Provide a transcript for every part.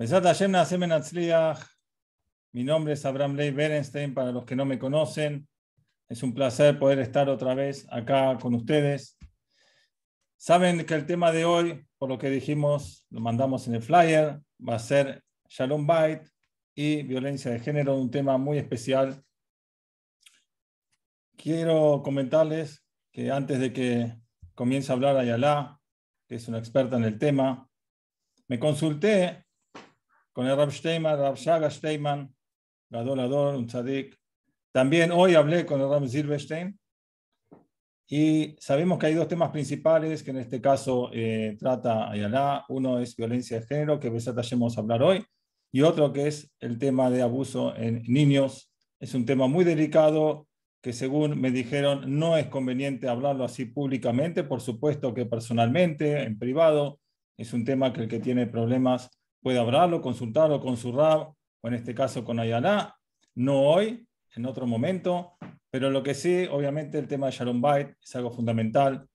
Mi nombre es Abraham Ley Berenstein, para los que no me conocen. Es un placer poder estar otra vez acá con ustedes. Saben que el tema de hoy, por lo que dijimos, lo mandamos en el flyer, va a ser Shalom Bait y violencia de género, un tema muy especial. Quiero comentarles que antes de que comience a hablar Ayala, que es una experta en el tema, me consulté con el Rab Steinman, Rab Shaga Steinman, Gadol Ador, un tzadik. También hoy hablé con el Rab Silverstein y sabemos que hay dos temas principales que en este caso eh, trata Ayala. Uno es violencia de género, que vamos a hablar hoy, y otro que es el tema de abuso en niños. Es un tema muy delicado que según me dijeron no es conveniente hablarlo así públicamente, por supuesto que personalmente, en privado, es un tema que el que tiene problemas puede hablarlo, consultarlo con su rab, o en este caso con Ayala, no hoy, en otro momento, pero lo que sí, obviamente el tema de Shalom Bait es algo fundamental,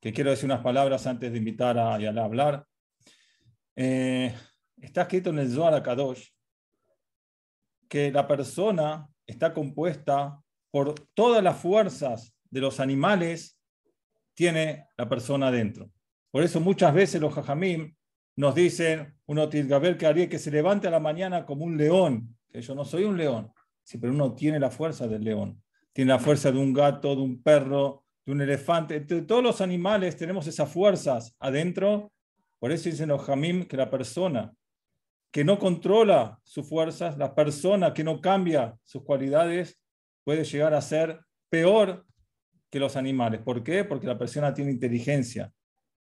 que quiero decir unas palabras antes de invitar a Ayala a hablar. Eh, está escrito en el Zohar Kadosh que la persona está compuesta por todas las fuerzas de los animales tiene la persona adentro. Por eso muchas veces los jajamim nos dicen, uno tiene que haría que se levante a la mañana como un león, que yo no soy un león, sí, pero uno tiene la fuerza del león, tiene la fuerza de un gato, de un perro, de un elefante, Entre todos los animales tenemos esas fuerzas adentro, por eso dicen los jamim que la persona que no controla sus fuerzas, la persona que no cambia sus cualidades, puede llegar a ser peor que los animales. ¿Por qué? Porque la persona tiene inteligencia,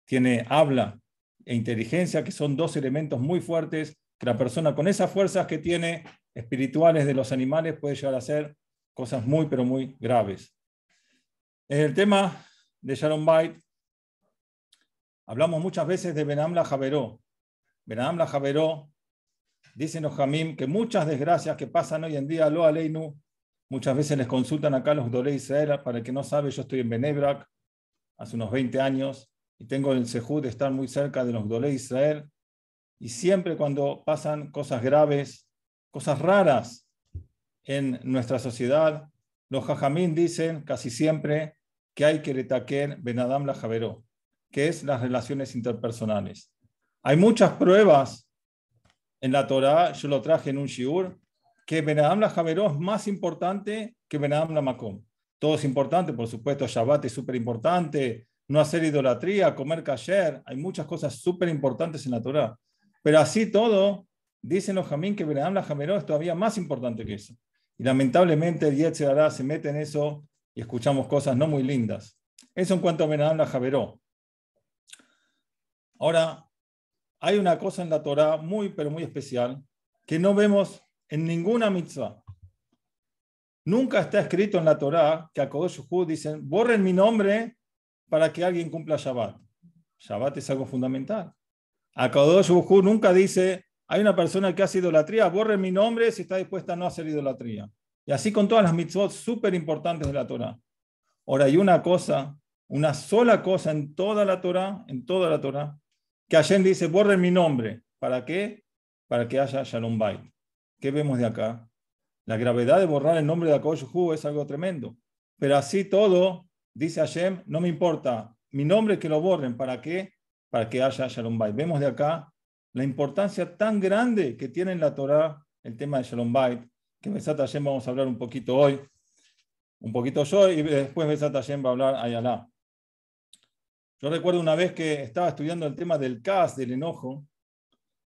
tiene habla, e inteligencia, que son dos elementos muy fuertes, que la persona con esas fuerzas que tiene espirituales de los animales puede llegar a hacer cosas muy, pero muy graves. En el tema de Sharon White, hablamos muchas veces de Benamla Javeró. Benamla Javeró, dicen los Jamim, que muchas desgracias que pasan hoy en día, lo Aleinu, muchas veces les consultan acá los y para el que no sabe, yo estoy en Benebrak hace unos 20 años, tengo el Sejud de estar muy cerca de los dole Israel. Y siempre cuando pasan cosas graves, cosas raras en nuestra sociedad, los jajamín dicen casi siempre que hay que retaquer Benadam la Javeró, que es las relaciones interpersonales. Hay muchas pruebas en la Torá, yo lo traje en un shiur, que Benadam la Javeró es más importante que Benadam la makom. Todo es importante, por supuesto, Shabbat es súper importante, no hacer idolatría, comer kasher. Hay muchas cosas súper importantes en la Torah. Pero así todo, dicen los jamín que Abraham la Jameró es todavía más importante que eso. Y lamentablemente el Yetzirah se mete en eso y escuchamos cosas no muy lindas. Eso en cuanto a Abraham la Jameró. Ahora, hay una cosa en la Torah muy, pero muy especial que no vemos en ninguna mitzvah. Nunca está escrito en la Torah que a judíos dicen, borren mi nombre para que alguien cumpla Shabbat. Shabbat es algo fundamental. Akadosh Bujú nunca dice, hay una persona que hace idolatría, borre mi nombre si está dispuesta a no hacer idolatría. Y así con todas las mitzvot súper importantes de la Torah. Ahora, hay una cosa, una sola cosa en toda la Torah, en toda la Torá que Hashem dice, borre mi nombre. ¿Para qué? Para que haya Shalom Bayt. ¿Qué vemos de acá? La gravedad de borrar el nombre de Akadosh Hu es algo tremendo. Pero así todo, dice Hashem, no me importa, mi nombre que lo borren, ¿para qué? Para que haya Shalom Vemos de acá la importancia tan grande que tiene en la Torah el tema de Shalom que Besat Hashem vamos a hablar un poquito hoy, un poquito yo, y después Besat Hashem va a hablar Ayala. Yo recuerdo una vez que estaba estudiando el tema del CAS, del enojo,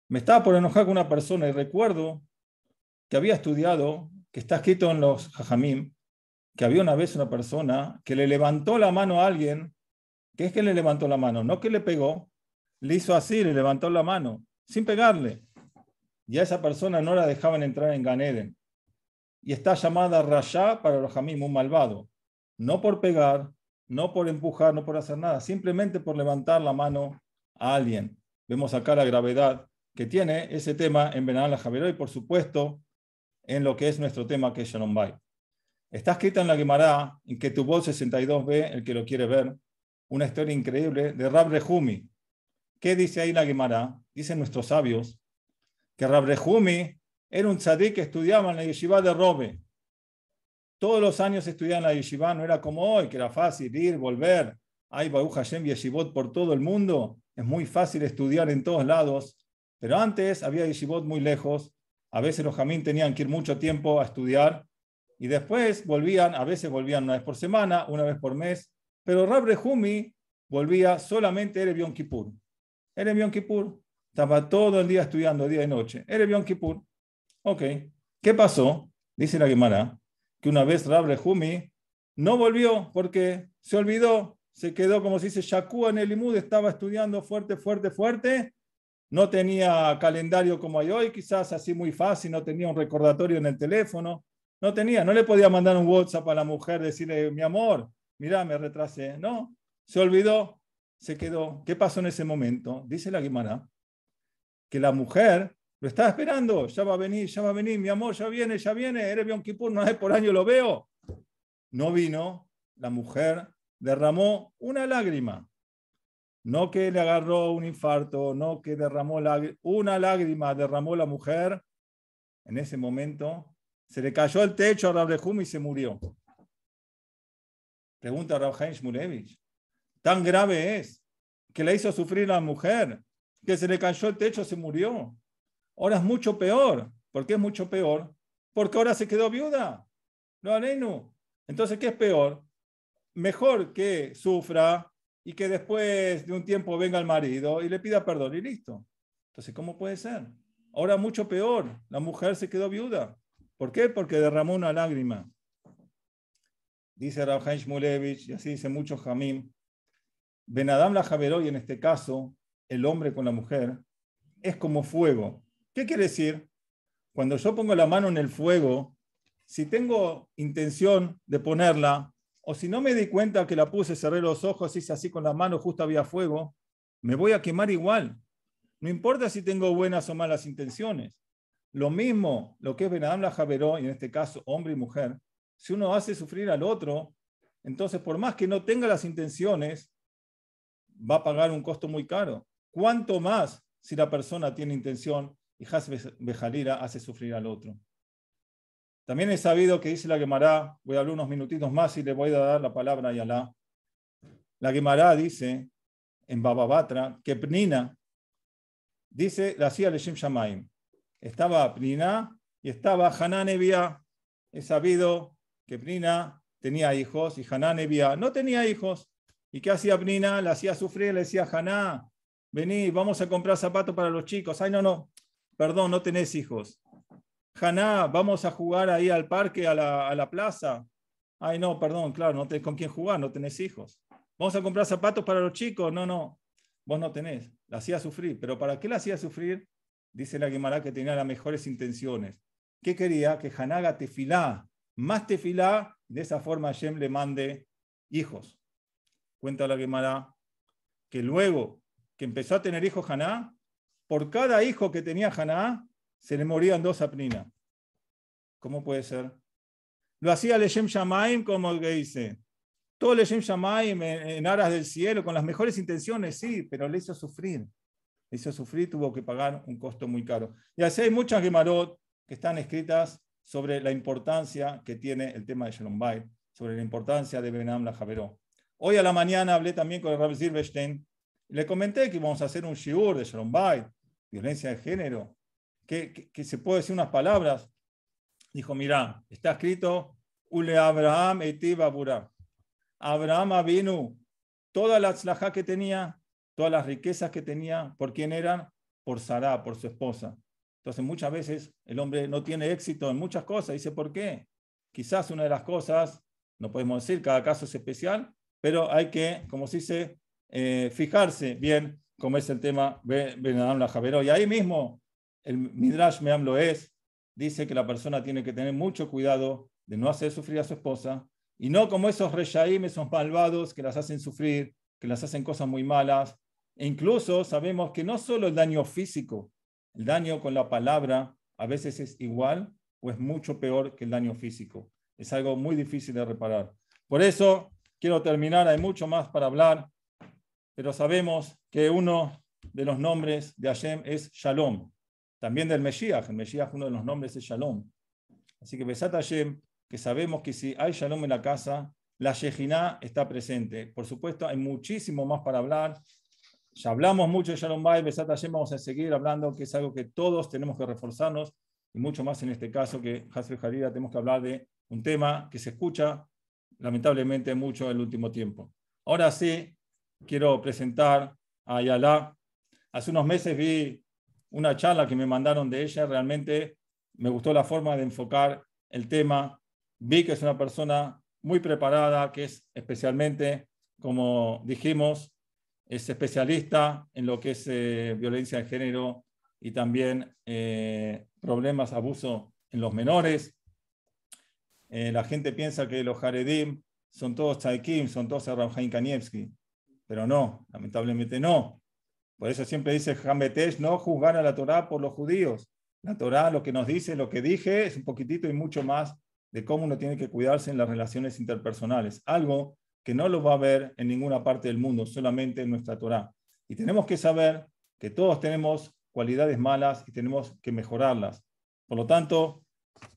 me estaba por enojar con una persona y recuerdo que había estudiado, que está escrito en los Jajamim, que había una vez una persona que le levantó la mano a alguien, que es que le levantó la mano, no que le pegó, le hizo así, le levantó la mano, sin pegarle. Y a esa persona no la dejaban entrar en Ganeden. Y está llamada Rayá para los jamim, un malvado. No por pegar, no por empujar, no por hacer nada, simplemente por levantar la mano a alguien. Vemos acá la gravedad que tiene ese tema en Benal la y por supuesto en lo que es nuestro tema que es Shalom Bay. Está escrita en la Gemara, en que tuvo 62b, el que lo quiere ver, una historia increíble de Rab ¿Qué dice ahí la Gemara? Dicen nuestros sabios que Rab era un tzadí que estudiaba en la yeshiva de Robe. Todos los años estudiaba en la yeshiva, no era como hoy, que era fácil ir, volver. Hay Baruch Hashem yeshivot por todo el mundo. Es muy fácil estudiar en todos lados. Pero antes había yeshivot muy lejos. A veces los jamín tenían que ir mucho tiempo a estudiar y después volvían, a veces volvían una vez por semana, una vez por mes, pero rabre Rehumi volvía solamente Erev Yom Kippur. Erev Kippur. Estaba todo el día estudiando, día y noche. Erev Yom Kippur. Ok. ¿Qué pasó? Dice la Gemara que una vez rabre Rehumi no volvió porque se olvidó, se quedó como se dice yakua en el Imud, estaba estudiando fuerte, fuerte, fuerte. No tenía calendario como hay hoy, quizás así muy fácil, no tenía un recordatorio en el teléfono no tenía, no le podía mandar un WhatsApp a la mujer, decirle, mi amor, mira, me retrasé. No, se olvidó, se quedó. ¿Qué pasó en ese momento? Dice la Guimara que la mujer lo estaba esperando, ya va a venir, ya va a venir, mi amor, ya viene, ya viene, eres Kipur, no una vez por año lo veo. No vino, la mujer derramó una lágrima. No que le agarró un infarto, no que derramó una lágrima, derramó la mujer. En ese momento se le cayó el techo a Rablejum y se murió. Pregunta Heinz Shmulevich. Tan grave es que le hizo sufrir la mujer, que se le cayó el techo, se murió. Ahora es mucho peor. ¿Por qué es mucho peor? Porque ahora se quedó viuda. No, Entonces, ¿qué es peor? Mejor que sufra y que después de un tiempo venga el marido y le pida perdón y listo. Entonces, ¿cómo puede ser? Ahora mucho peor. La mujer se quedó viuda. ¿Por qué? Porque derramó una lágrima. Dice Rabhaim Shmulevich, y así dice mucho Jamim, Adam la Javeró, en este caso, el hombre con la mujer, es como fuego. ¿Qué quiere decir? Cuando yo pongo la mano en el fuego, si tengo intención de ponerla, o si no me di cuenta que la puse, cerré los ojos, hice así con la mano, justo había fuego, me voy a quemar igual. No importa si tengo buenas o malas intenciones. Lo mismo, lo que es Benadam la Javeró, y en este caso hombre y mujer, si uno hace sufrir al otro, entonces por más que no tenga las intenciones, va a pagar un costo muy caro. ¿Cuánto más si la persona tiene intención y Has Bejalira hace sufrir al otro? También he sabido que dice la Gemara, voy a hablar unos minutitos más y le voy a dar la palabra a Yalá. La Gemara dice en Bababatra que Pnina dice la Leshim Shamaim estaba Pnina y estaba Hananebia. He sabido que Pnina tenía hijos y Hananebia no tenía hijos. ¿Y qué hacía Pnina? La hacía sufrir, le decía, Haná, vení, vamos a comprar zapatos para los chicos. Ay, no, no, perdón, no tenés hijos. Haná, vamos a jugar ahí al parque, a la, a la plaza. Ay, no, perdón, claro, no tenés con quién jugar, no tenés hijos. Vamos a comprar zapatos para los chicos. No, no, vos no tenés. La hacía sufrir. ¿Pero para qué la hacía sufrir? dice la Gemara que tenía las mejores intenciones. ¿Qué quería? Que Hanaga tefilá, más tefilá, de esa forma Hashem le mande hijos. Cuenta la Gemara que luego que empezó a tener hijos Haná, por cada hijo que tenía Haná, se le morían dos apnina. ¿Cómo puede ser? Lo hacía Leshem Shamaim, como el que dice. Todo le Shamaim en aras del cielo, con las mejores intenciones, sí, pero le hizo sufrir hizo sufrir, tuvo que pagar un costo muy caro. Y así hay muchas Gemarot que están escritas sobre la importancia que tiene el tema de Shalom sobre la importancia de Benam la Javeró. Hoy a la mañana hablé también con el Rabbi Silverstein. Le comenté que íbamos a hacer un shiur de Shalom violencia de género, que, se puede decir unas palabras. Dijo, mira, está escrito, Ule Abraham Eti Abraham abinu. toda la tzlajá que tenía, todas las riquezas que tenía, ¿por quién eran? Por Sará, por su esposa. Entonces muchas veces el hombre no tiene éxito en muchas cosas. Dice, ¿por qué? Quizás una de las cosas, no podemos decir, cada caso es especial, pero hay que, como se dice, eh, fijarse bien cómo es el tema de la Javeró. Y ahí mismo el Midrash Meam lo es, dice que la persona tiene que tener mucho cuidado de no hacer sufrir a su esposa, y no como esos reyaim, esos malvados que las hacen sufrir, que las hacen cosas muy malas, e incluso sabemos que no solo el daño físico, el daño con la palabra a veces es igual o es mucho peor que el daño físico. Es algo muy difícil de reparar. Por eso quiero terminar, hay mucho más para hablar, pero sabemos que uno de los nombres de Hashem es Shalom, también del Mesías. El Mesías, uno de los nombres es Shalom. Así que besata Hashem, que sabemos que si hay Shalom en la casa, la Shejina está presente. Por supuesto, hay muchísimo más para hablar. Ya hablamos mucho de Shalom Bay, Besat vamos a seguir hablando, que es algo que todos tenemos que reforzarnos, y mucho más en este caso que Hasel Jalida tenemos que hablar de un tema que se escucha lamentablemente mucho en el último tiempo. Ahora sí, quiero presentar a Ayala. Hace unos meses vi una charla que me mandaron de ella, realmente me gustó la forma de enfocar el tema. Vi que es una persona muy preparada, que es especialmente, como dijimos, es especialista en lo que es eh, violencia de género y también eh, problemas, abuso en los menores. Eh, la gente piensa que los jaredim son todos Tzaikim, son todos Abraham Kanievski, pero no, lamentablemente no. Por eso siempre dice Hametesh, no juzgar a la Torá por los judíos. La Torá lo que nos dice, lo que dije, es un poquitito y mucho más de cómo uno tiene que cuidarse en las relaciones interpersonales. Algo no lo va a ver en ninguna parte del mundo, solamente en nuestra Torá. Y tenemos que saber que todos tenemos cualidades malas y tenemos que mejorarlas. Por lo tanto,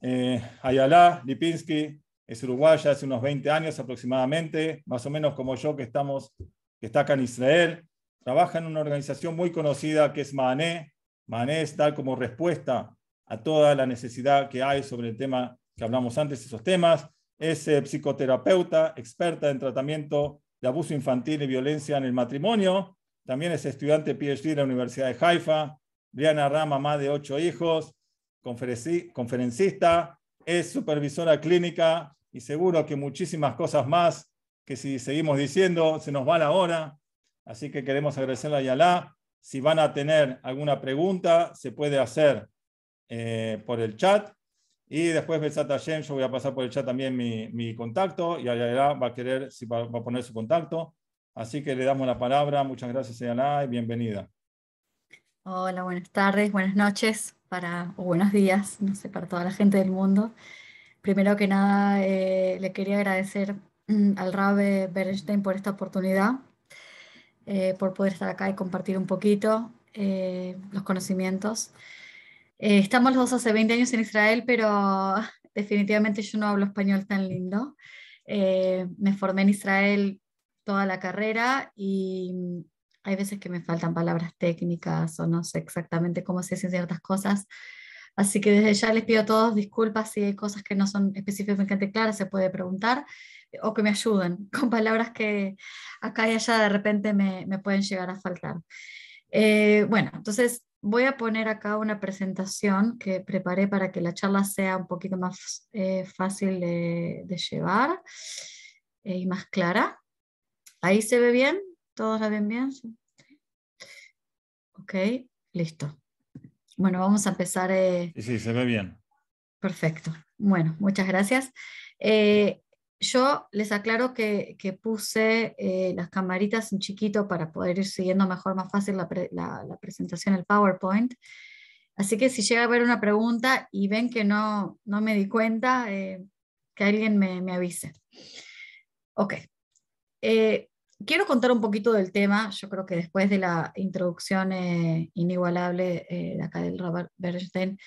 eh, Ayala Lipinski es uruguaya hace unos 20 años aproximadamente, más o menos como yo que, estamos, que está acá en Israel. Trabaja en una organización muy conocida que es Maané. Maané es tal como respuesta a toda la necesidad que hay sobre el tema que hablamos antes, esos temas es eh, psicoterapeuta, experta en tratamiento de abuso infantil y violencia en el matrimonio. También es estudiante PhD de la Universidad de Haifa. Briana Rama, mamá de ocho hijos, conferencista, es supervisora clínica y seguro que muchísimas cosas más que si seguimos diciendo se nos va la hora. Así que queremos agradecerle a Yalá. Si van a tener alguna pregunta, se puede hacer eh, por el chat y después, Besat James, yo voy a pasar por el chat también mi, mi contacto y Ayala va a querer, si va, a poner su contacto. Así que le damos la palabra. Muchas gracias, Ayala, y bienvenida. Hola, buenas tardes, buenas noches, para, o buenos días, no sé, para toda la gente del mundo. Primero que nada, eh, le quería agradecer mm, al Rabe Bernstein por esta oportunidad, eh, por poder estar acá y compartir un poquito eh, los conocimientos. Eh, estamos los dos hace 20 años en Israel, pero definitivamente yo no hablo español tan lindo. Eh, me formé en Israel toda la carrera y hay veces que me faltan palabras técnicas o no sé exactamente cómo se hacen ciertas cosas. Así que desde ya les pido a todos disculpas si hay cosas que no son específicamente claras, se puede preguntar o que me ayuden con palabras que acá y allá de repente me, pueden llegar a faltar. Eh, bueno, entonces voy a poner acá una presentación que preparé para que la charla sea un poquito más eh, fácil de, llevar eh, y más clara. ¿Ahí se ve bien? ¿Todos la ven bien? Ok, listo. Bueno, vamos a empezar. Eh, sí, se ve bien. Perfecto. Bueno, muchas gracias. Yo les aclaro que, puse eh, las camaritas en chiquito para poder ir siguiendo mejor, más fácil la, presentación, el PowerPoint. Así que si llega a haber una pregunta y ven que no, no me di cuenta, eh, que alguien me, avise. Ok. Eh, quiero contar un poquito del tema. Yo creo que después de la introducción inigualable de acá del Robert Bernstein,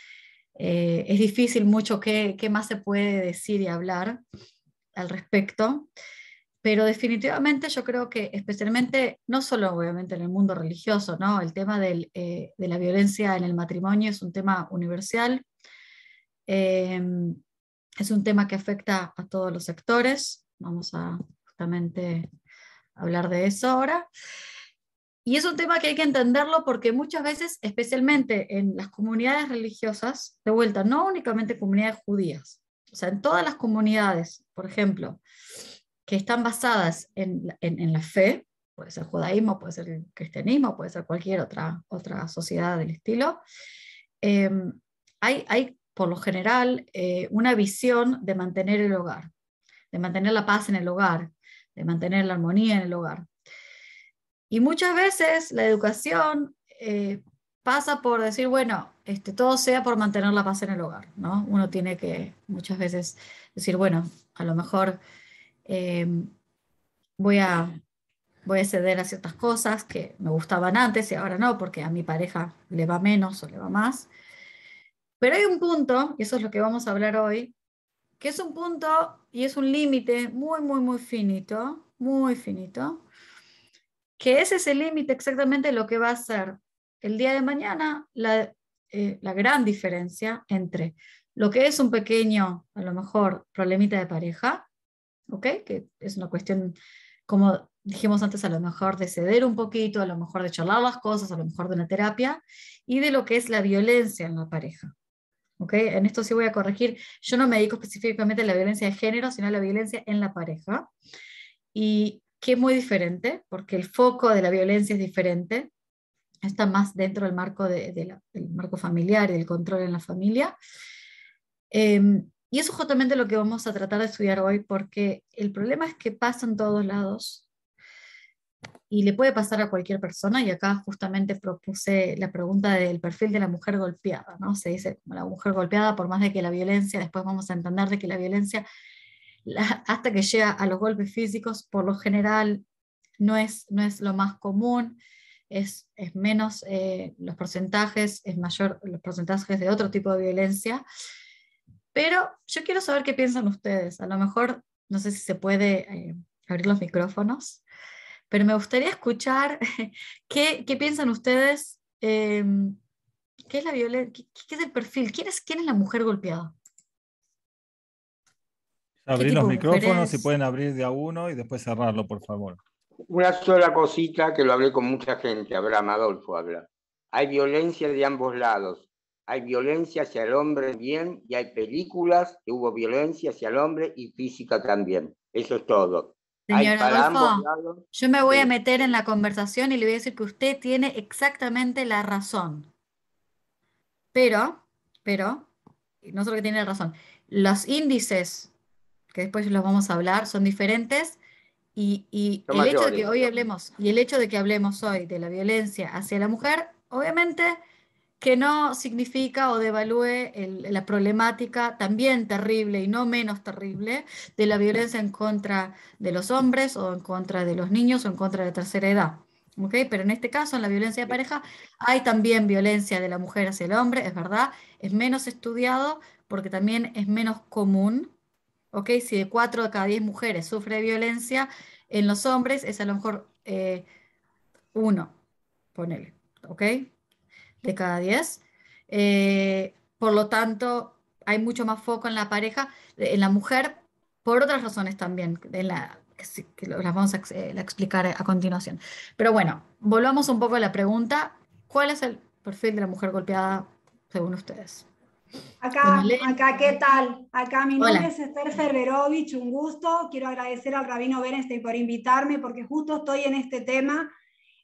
es difícil mucho qué, qué, más se puede decir y hablar al respecto, pero definitivamente yo creo que especialmente, no solo obviamente en el mundo religioso, el tema eh, de la violencia en el matrimonio es un tema universal, eh, es un tema que afecta a todos los sectores, vamos a justamente hablar de eso ahora. Y es un tema que hay que entenderlo porque muchas veces, especialmente en las comunidades religiosas, de vuelta, no únicamente comunidades judías, o sea, en todas las comunidades, por ejemplo, que están basadas en, la fe, puede ser judaísmo, puede ser el cristianismo, puede ser cualquier otra, otra sociedad del estilo, em, hay, hay, por lo general eh, una visión de mantener el hogar, de mantener la paz en el hogar, de mantener la armonía en el hogar. Y muchas veces la educación eh, pasa por decir, bueno, este, todo sea por mantener la paz en el hogar, ¿no? Uno tiene que muchas veces decir, bueno, a lo mejor em, voy, a, voy a ceder a ciertas cosas que me gustaban antes y ahora no, porque a mi pareja le va menos o le va más. Pero hay un punto, y eso es lo que vamos a hablar hoy, que es un punto y es un límite muy, muy, muy finito, muy finito, que ese es el límite exactamente lo que va a hacer el día de mañana eh, la, gran diferencia entre lo que es un pequeño, a lo mejor, problemita de pareja, ¿ok? Que es una cuestión, como dijimos antes, a lo mejor de ceder un poquito, a lo mejor de charlar las cosas, a lo mejor de una terapia, y de lo que es la violencia en la pareja. ¿ok? En esto sí voy a corregir, yo no me dedico específicamente a la violencia de género, sino a la violencia en la pareja, y que es muy diferente, porque el foco de la violencia es diferente, está más dentro del marco, del marco familiar y del control en la familia. Em, y eso es justamente lo que vamos a tratar de estudiar hoy, porque el problema es que pasa en todos lados y le puede pasar a cualquier persona. Y acá justamente propuse la pregunta del perfil de la mujer golpeada, ¿no? Se dice como la mujer golpeada, por más de que la violencia, después vamos a entender de que la violencia, hasta que llega a los golpes físicos, por lo general no es, no es lo más común es, menos eh, los porcentajes, es mayor los porcentajes de otro tipo de violencia. Pero yo quiero saber qué piensan ustedes. A lo mejor, no sé si se puede eh, abrir los micrófonos, pero me gustaría escuchar qué, piensan ustedes. Eh, ¿Qué es la violencia? Qué, es el perfil? ¿Quién es, quién es la mujer golpeada? Abrir los micrófonos, si pueden abrir de a uno y después cerrarlo, por favor. Una sola cosita que lo hablé con mucha gente, Abraham Adolfo habla. Hay violencia de ambos lados. Hay violencia hacia el hombre bien y hay películas que hubo violencia hacia el hombre y física también. Eso es todo. Señor Adolfo, yo me voy a meter en la conversación y le voy a decir que usted tiene exactamente la razón. Pero, pero, no solo que tiene razón, los índices, que después los vamos a hablar, son diferentes y, el hecho de que hoy hablemos, y el hecho de que hablemos hoy de la violencia hacia la mujer, obviamente que no significa o devalúe la problemática también terrible y no menos terrible de la violencia en contra de los hombres o en contra de los niños o en contra de la tercera edad. ¿Okay? Pero en este caso, en la violencia de pareja, hay también violencia de la mujer hacia el hombre, es verdad, es menos estudiado porque también es menos común, si de 4 de cada 10 mujeres sufre violencia, en los hombres es a lo mejor 1, eh, ponele, ¿ok? De cada 10. Eh, por lo tanto, hay mucho más foco en la pareja, eh, en la mujer, por otras razones también, que, las vamos a explicar a continuación. Pero bueno, volvamos un poco a la pregunta, ¿cuál es el perfil de la mujer golpeada según ustedes? Acá, acá, ¿qué tal? Acá mi nombre es Esther Ferberovich, un gusto. Quiero agradecer al Rabino Bernstein por invitarme, porque justo estoy en este tema,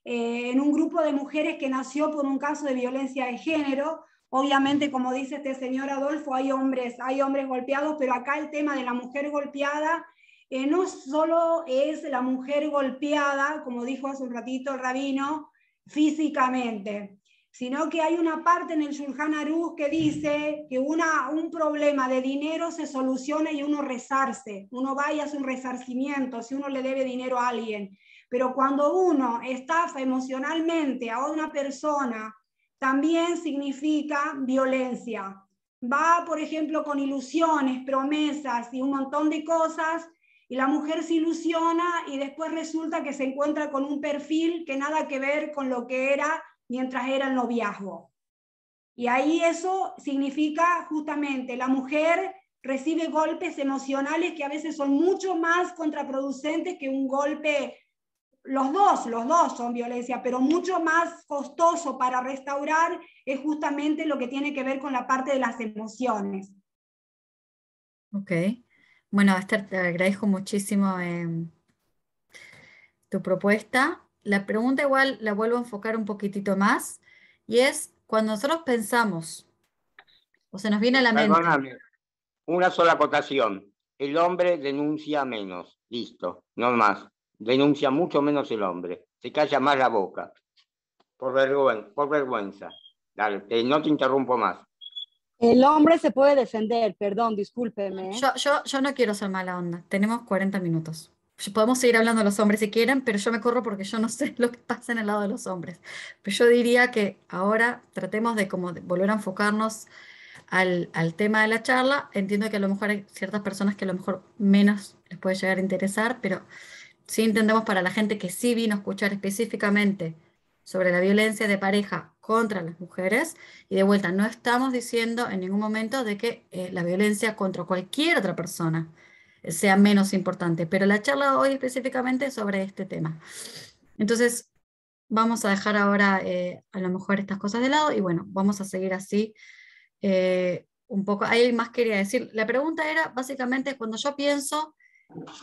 eh, en un grupo de mujeres que nació por un caso de violencia de género. Obviamente, como dice este señor Adolfo, hay hombres, hay hombres golpeados, pero acá el tema de la mujer golpeada eh, no solo es la mujer golpeada, como dijo hace un ratito el rabino, físicamente sino que hay una parte en el Shulchan Aruch que dice que una, un problema de dinero se soluciona y uno rezarse, uno vaya y hace un resarcimiento si uno le debe dinero a alguien. Pero cuando uno estafa emocionalmente a una persona, también significa violencia. Va, por ejemplo, con ilusiones, promesas y un montón de cosas, y la mujer se ilusiona y después resulta que se encuentra con un perfil que nada que ver con lo que era mientras era el noviazgo. Y ahí eso significa justamente la mujer recibe golpes emocionales que a veces son mucho más contraproducentes que un golpe, los dos, los dos son violencia, pero mucho más costoso para restaurar es justamente lo que tiene que ver con la parte de las emociones. Ok. Bueno, Esther, te agradezco muchísimo em, tu propuesta la pregunta igual la vuelvo a enfocar un poquitito más y es cuando nosotros pensamos o se nos viene a la mente. Una sola acotación. El hombre denuncia menos. Listo, no más. Denuncia mucho menos el hombre. Se calla más la boca. Por, vergüenza por vergüenza. Dale, eh, no te interrumpo más. El hombre se puede defender, perdón, discúlpeme. ¿eh? Yo, yo, yo no quiero ser mala onda. Tenemos 40 minutos podemos seguir hablando de los hombres si quieren, pero yo me corro porque yo no sé lo que pasa en el lado de los hombres. Pero yo diría que ahora tratemos de como volver a enfocarnos al, al, tema de la charla. Entiendo que a lo mejor hay ciertas personas que a lo mejor menos les puede llegar a interesar, pero sí entendemos para la gente que sí vino a escuchar específicamente sobre la violencia de pareja contra las mujeres. Y de vuelta, no estamos diciendo en ningún momento de que eh, la violencia contra cualquier otra persona sea menos importante, pero la charla hoy específicamente es sobre este tema. Entonces, vamos a dejar ahora eh, a lo mejor estas cosas de lado y bueno, vamos a seguir así eh, un poco. Ahí más quería decir, la pregunta era básicamente cuando yo pienso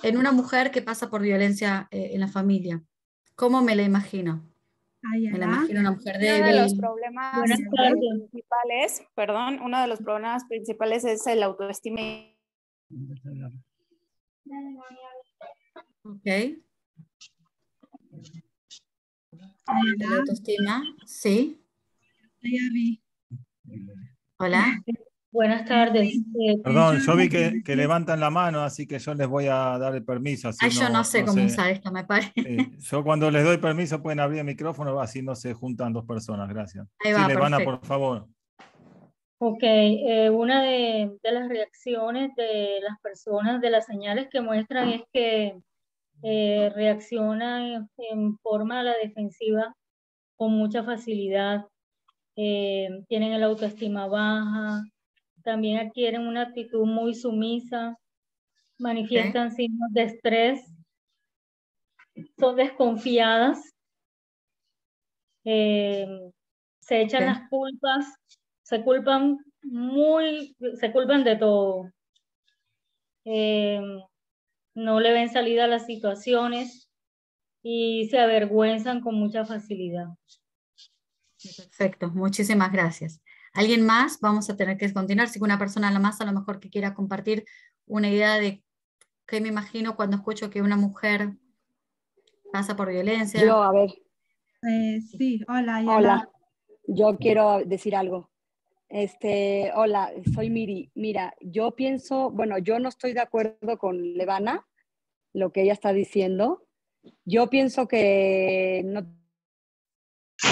en una mujer que pasa por violencia eh, en la familia, ¿cómo me la imagino? me la imagino una mujer débil. Uno de los problemas principales, perdón, uno de los problemas principales es el autoestima Ok. La autoestima, sí. Hola. Buenas tardes. Eh, Perdón, yo vi que, levantan la mano, así que yo les voy a dar el permiso. yo no sé cómo usar esto, me parece. yo cuando les doy permiso pueden abrir el micrófono, así no se juntan dos personas, gracias. Ahí sí, Levana, por favor. Ok, eh, una de, las reacciones de las personas, de las señales que muestran es que eh, reaccionan en, forma a la defensiva con mucha facilidad, eh, tienen la autoestima baja, también adquieren una actitud muy sumisa, manifiestan signos de estrés, son desconfiadas, se echan las culpas se culpan muy, se culpan de todo. Eh, no le ven salida a las situaciones y se avergüenzan con mucha facilidad. Perfecto, muchísimas gracias. ¿Alguien más? Vamos a tener que continuar. Si una persona la más a lo mejor que quiera compartir una idea de qué me imagino cuando escucho que una mujer pasa por violencia. Yo, a ver. Eh, sí, Hola, hola. yo quiero decir algo. Este, hola, soy Miri. Mira, yo pienso, bueno, yo no estoy de acuerdo con Levana, lo que ella está diciendo. Yo pienso que no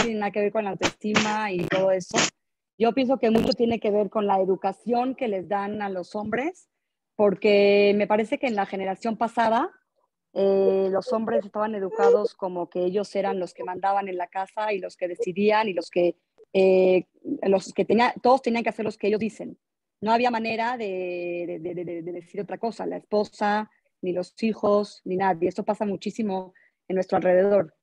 tiene nada que ver con la autoestima y todo eso. Yo pienso que mucho tiene que ver con la educación que les dan a los hombres, porque me parece que en la generación pasada eh, los hombres estaban educados como que ellos eran los que mandaban en la casa y los que decidían y los que eh, los que tenía, todos tenían que hacer los que ellos dicen. No había manera de, decir otra cosa, la esposa, ni los hijos, ni nadie. Esto pasa muchísimo en nuestro alrededor.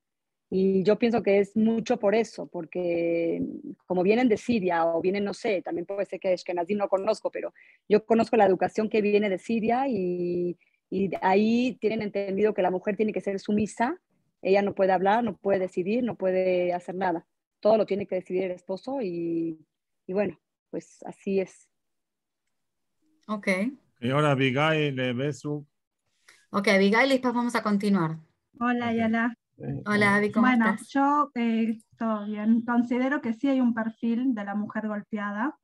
Y yo pienso que es mucho por eso, porque como vienen de Siria o vienen, no sé, también puede ser que es que nadie no conozco, pero yo conozco la educación que viene de Siria y ahí tienen entendido que la mujer tiene que ser sumisa, ella no puede hablar, no puede decidir, no puede hacer nada todo lo tiene que decidir el esposo y, y bueno, pues así es. Ok. Y ahora Abigail beso. Ok, Abigail, y después vamos a continuar. Hola, Yala. Eh, Hola, eh, Abby, ¿cómo bueno, yo eh, todo bien. Considero que sí hay un perfil de la mujer golpeada.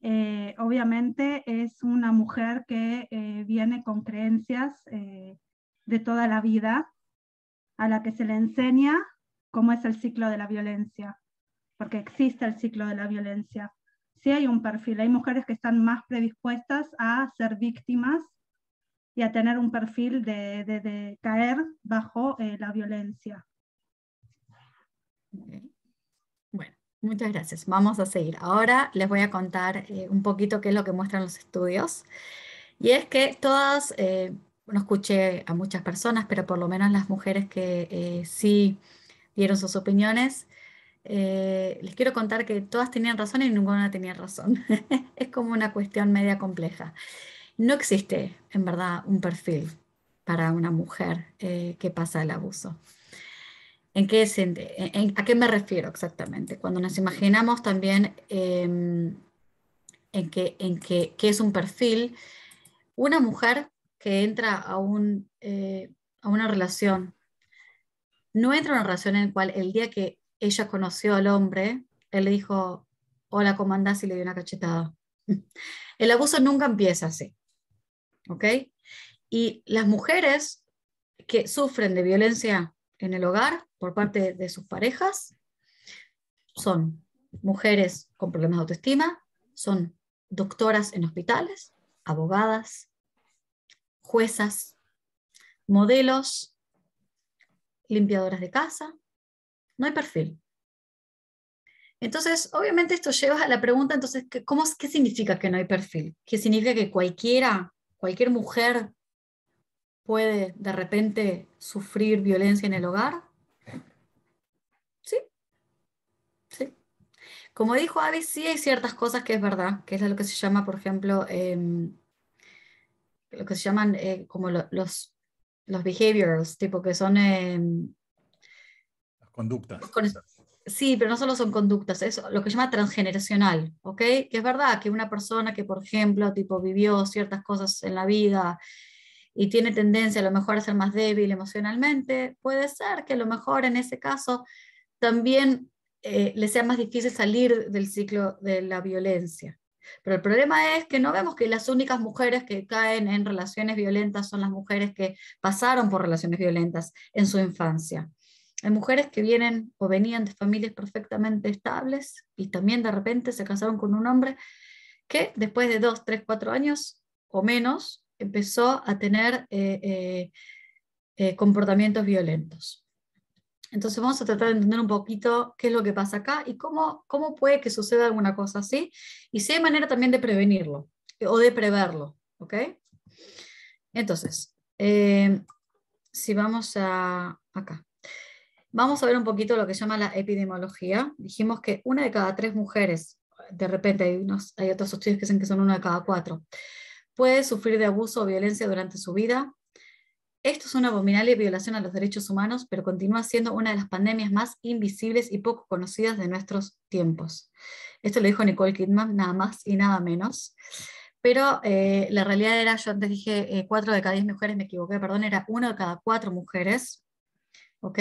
Eh, obviamente es una mujer que viene con creencias de toda la vida, a la que se le enseña cómo es el ciclo de la violencia, porque existe el ciclo de la violencia. Sí hay un perfil, hay mujeres que están más predispuestas a ser víctimas y a tener un perfil de, caer bajo eh, la violencia. Bueno, muchas gracias. Vamos a seguir. Ahora les voy a contar eh, un poquito qué es lo que muestran los estudios. Y es que todas, eh, no escuché a muchas personas, pero por lo menos las mujeres que sí dieron sus opiniones. Eh, les quiero contar que todas tenían razón y ninguna tenía razón. es como una cuestión media compleja. No existe, en verdad, un perfil para una mujer eh, que pasa el abuso. ¿En qué ¿A qué me refiero exactamente? Cuando nos imaginamos también em, en, que, en que, es un perfil, una mujer que entra a, un, eh, a una relación no entra en una relación en la cual el día que ella conoció al hombre, él le dijo, hola, ¿cómo andás? y le dio una cachetada. El abuso nunca empieza así. ¿Ok? Y las mujeres que sufren de violencia en el hogar por parte de sus parejas son mujeres con problemas de autoestima, son doctoras en hospitales, abogadas, juezas, modelos, limpiadoras de casa, no hay perfil. Entonces, obviamente esto lleva a la pregunta, entonces, ¿qué significa que no hay perfil? ¿Qué significa que cualquiera, cualquier mujer puede de repente sufrir violencia en el hogar? Sí, sí. Como dijo Abby, sí hay ciertas cosas que es verdad, que es lo que se llama, por ejemplo, em, lo que se llaman eh, como los los behaviors, tipo que son... Em, Las conductas. sí, pero no solo son conductas, es lo que se llama transgeneracional, ¿ok? Que es verdad que una persona que, por ejemplo, tipo vivió ciertas cosas en la vida y tiene tendencia a lo mejor a ser más débil emocionalmente, puede ser que a lo mejor en ese caso también eh, le sea más difícil salir del ciclo de la violencia. Pero el problema es que no vemos que las únicas mujeres que caen en relaciones violentas son las mujeres que pasaron por relaciones violentas en su infancia. Hay mujeres que vienen o venían de familias perfectamente estables y también de repente se casaron con un hombre que después de dos, tres, cuatro años o menos empezó a tener eh, eh, eh, comportamientos violentos. Entonces vamos a tratar de entender un poquito qué es lo que pasa acá y cómo, cómo puede que suceda alguna cosa así. Y si hay manera también de prevenirlo eh, o de preverlo. Entonces, eh, si vamos a acá. Vamos a ver un poquito lo que se llama la epidemiología. Dijimos que una de cada tres mujeres, de repente hay, hay otros estudios que dicen que son una de cada cuatro, puede sufrir de abuso o violencia durante su vida esto es una abominable violación a los derechos humanos, pero continúa siendo una de las pandemias más invisibles y poco conocidas de nuestros tiempos. Esto lo dijo Nicole Kidman, nada más y nada menos. Pero eh, la realidad era, yo antes dije eh, cuatro de cada diez mujeres, me equivoqué, perdón, era uno de cada cuatro mujeres. ¿ok?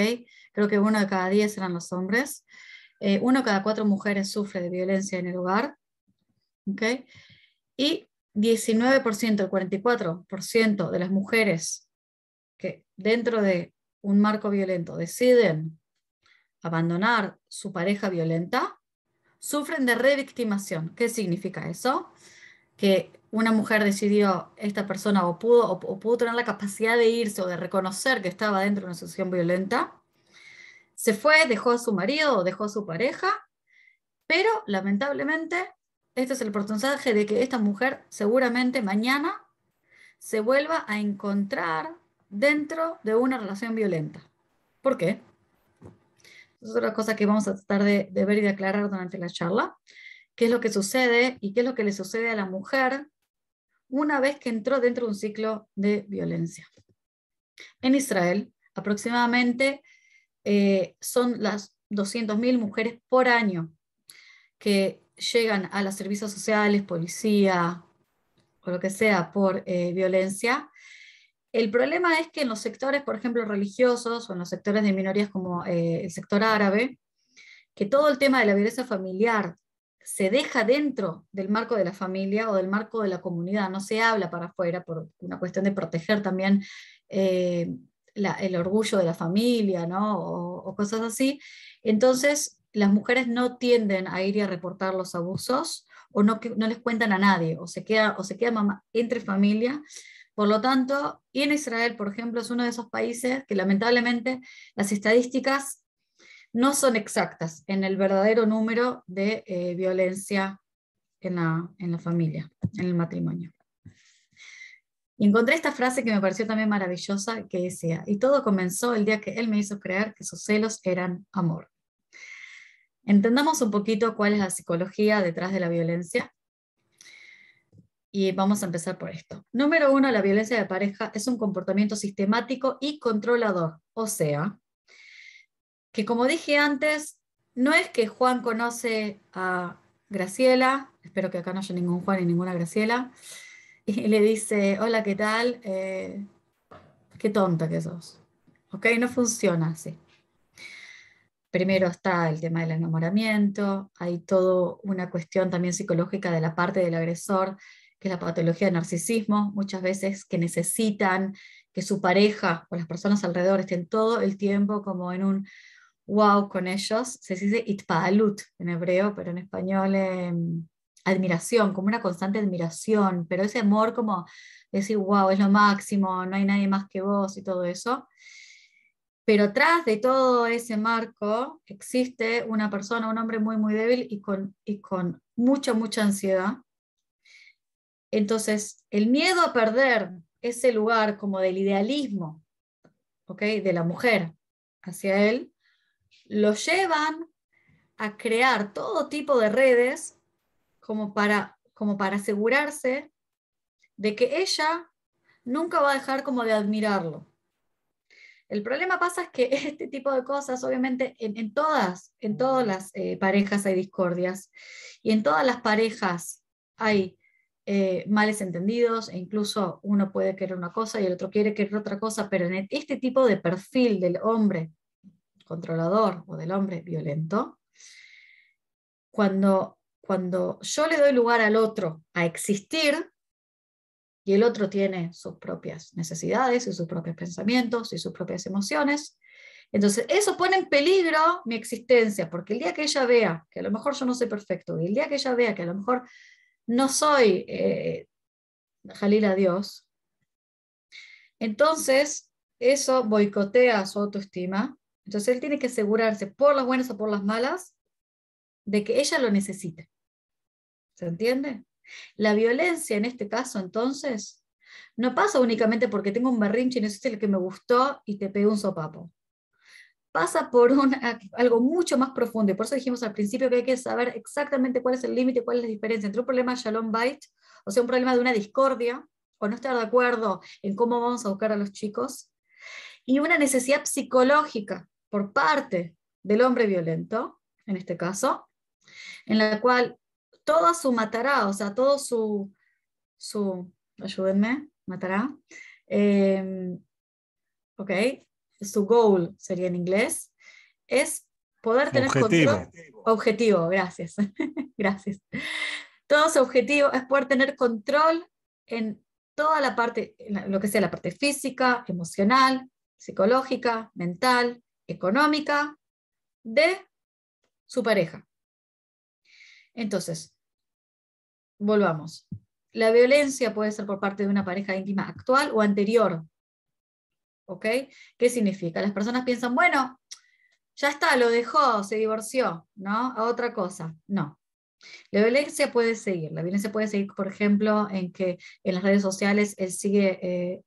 Creo que uno de cada diez eran los hombres. Eh, uno de cada cuatro mujeres sufre de violencia en el hogar. Y 19%, el 44% de las mujeres dentro de un marco violento deciden abandonar su pareja violenta, sufren de revictimación. ¿Qué significa eso? Que una mujer decidió, esta persona o pudo, o, pudo tener la capacidad de irse o de reconocer que estaba dentro de una situación violenta, se fue, dejó a su marido o dejó a su pareja, pero lamentablemente este es el porcentaje de que esta mujer seguramente mañana se vuelva a encontrar dentro de una relación violenta. ¿Por qué? Es otra cosa que vamos a tratar de, ver y de aclarar durante la charla. ¿Qué es lo que sucede y qué es lo que le sucede a la mujer una vez que entró dentro de un ciclo de violencia? En Israel, aproximadamente eh, son las 200.000 mujeres por año que llegan a los servicios sociales, policía o lo que sea por eh, violencia, el problema es que en los sectores, por ejemplo, religiosos o en los sectores de minorías como eh, el sector árabe, que todo el tema de la violencia familiar se deja dentro del marco de la familia o del marco de la comunidad, no se habla para afuera por una cuestión de proteger también eh, el orgullo de la familia, ¿no? O, cosas así. Entonces, las mujeres no tienden a ir y a reportar los abusos o no, no les cuentan a nadie, o se queda, o se mamá entre familia por lo tanto, y en Israel, por ejemplo, es uno de esos países que lamentablemente las estadísticas no son exactas en el verdadero número de eh, violencia en la, en la familia, en el matrimonio. Y encontré esta frase que me pareció también maravillosa, que decía, y todo comenzó el día que él me hizo creer que sus celos eran amor. Entendamos un poquito cuál es la psicología detrás de la violencia y vamos a empezar por esto. Número uno, la violencia de pareja es un comportamiento sistemático y controlador, o sea, que como dije antes, no es que Juan conoce a Graciela, espero que acá no haya ningún Juan y ninguna Graciela, y le dice, hola, ¿qué tal? Eh, qué tonta que sos. ¿Ok? No funciona así. Primero está el tema del enamoramiento, hay toda una cuestión también psicológica de la parte del agresor que es la patología de narcisismo, muchas veces que necesitan que su pareja o las personas alrededor estén todo el tiempo como en un wow con ellos. Se dice itpaalut en hebreo, pero en español es em, admiración, como una constante admiración, pero ese amor como decir wow, es lo máximo, no hay nadie más que vos y todo eso. Pero tras de todo ese marco existe una persona, un hombre muy, muy débil y con, y con mucha, mucha ansiedad, entonces, el miedo a perder ese lugar como del idealismo de la mujer hacia él, lo llevan a crear todo tipo de redes como para, asegurarse de que ella nunca va a dejar como de admirarlo. El problema pasa es que este tipo de cosas, obviamente, en, todas, en todas las eh, parejas hay discordias y en todas las parejas hay eh, males entendidos e incluso uno puede querer una cosa y el otro quiere querer otra cosa, pero en este tipo de perfil del hombre controlador o del hombre violento, cuando, cuando yo le doy lugar al otro a existir, y el otro tiene sus propias necesidades y sus propios pensamientos y sus propias emociones. Entonces, eso pone en peligro mi existencia, porque el día que ella vea que a lo mejor yo no soy perfecto, y el día que ella vea que a lo mejor no soy eh, Jalil a Dios, entonces eso boicotea su autoestima. Entonces él tiene que asegurarse, por las buenas o por las malas, de que ella lo necesite. ¿Se entiende? La violencia en este caso, entonces, no pasa únicamente porque tengo un berrinche y no el que me gustó y te pegó un sopapo pasa por algo mucho más profundo. Y por eso dijimos al principio que hay que saber exactamente cuál es el límite, cuál es la diferencia entre un problema Shalom Bite, o sea, un problema de una discordia, o no estar de acuerdo en cómo vamos a buscar a los chicos, y una necesidad psicológica por parte del hombre violento, en este caso, en la cual todo su matará, o sea, todo su, su ayúdenme, matará, eh, ok, su goal sería en inglés, es poder tener control. Objetivo, gracias. gracias. Todo su objetivo es poder tener control en toda la parte, lo que sea la parte física, emocional, psicológica, mental, económica, de su pareja. Entonces, volvamos. La violencia puede ser por parte de una pareja íntima actual o anterior ¿Qué significa? Las personas piensan, bueno, ya está, lo dejó, se divorció, ¿no? A otra cosa. No. La violencia puede seguir. La violencia puede seguir, por ejemplo, en que en las redes sociales él sigue, eh,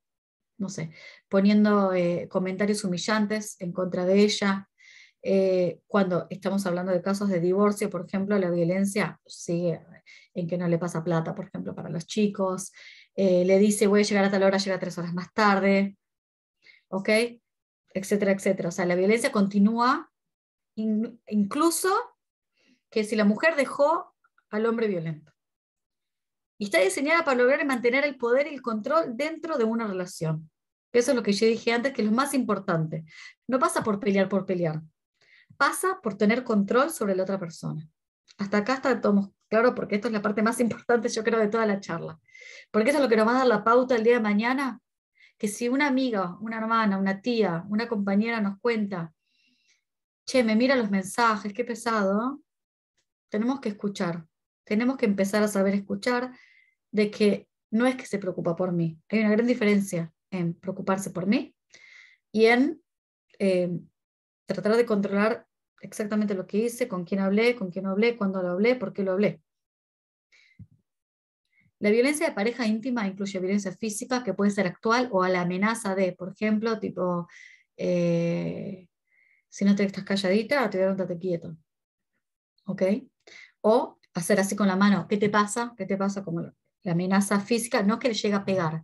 no sé, poniendo eh, comentarios humillantes en contra de ella. Eh, cuando estamos hablando de casos de divorcio, por ejemplo, la violencia sigue en que no le pasa plata, por ejemplo, para los chicos. le dice, voy a llegar a tal hora, llega tres horas más tarde. ¿ok? Etcétera, etcétera. O sea, la violencia continúa incluso que si la mujer dejó al hombre violento. Y está diseñada para lograr mantener el poder y el control dentro de una relación. Eso es lo que yo dije antes, que es lo más importante. No pasa por pelear por pelear. Pasa por tener control sobre la otra persona. Hasta acá está todo claro, porque esto es la parte más importante, yo creo, de toda la charla. Porque eso es lo que nos va a dar la pauta el día de mañana que si una amiga, una hermana, una tía, una compañera nos cuenta, che, me mira los mensajes, qué pesado, tenemos que escuchar, tenemos que empezar a saber escuchar de que no es que se preocupa por mí, hay una gran diferencia en preocuparse por mí y en em, tratar de controlar exactamente lo que hice, con quién hablé, con quién no hablé, cuándo lo hablé, por qué lo hablé. La violencia de pareja íntima incluye violencia física que puede ser actual o a la amenaza de, por ejemplo, tipo, eh, si no te estás calladita, te voy a darte quieto. ¿Ok? O hacer así con la mano, ¿qué te pasa? ¿Qué te pasa? Como la amenaza física, no es que le llegue a pegar.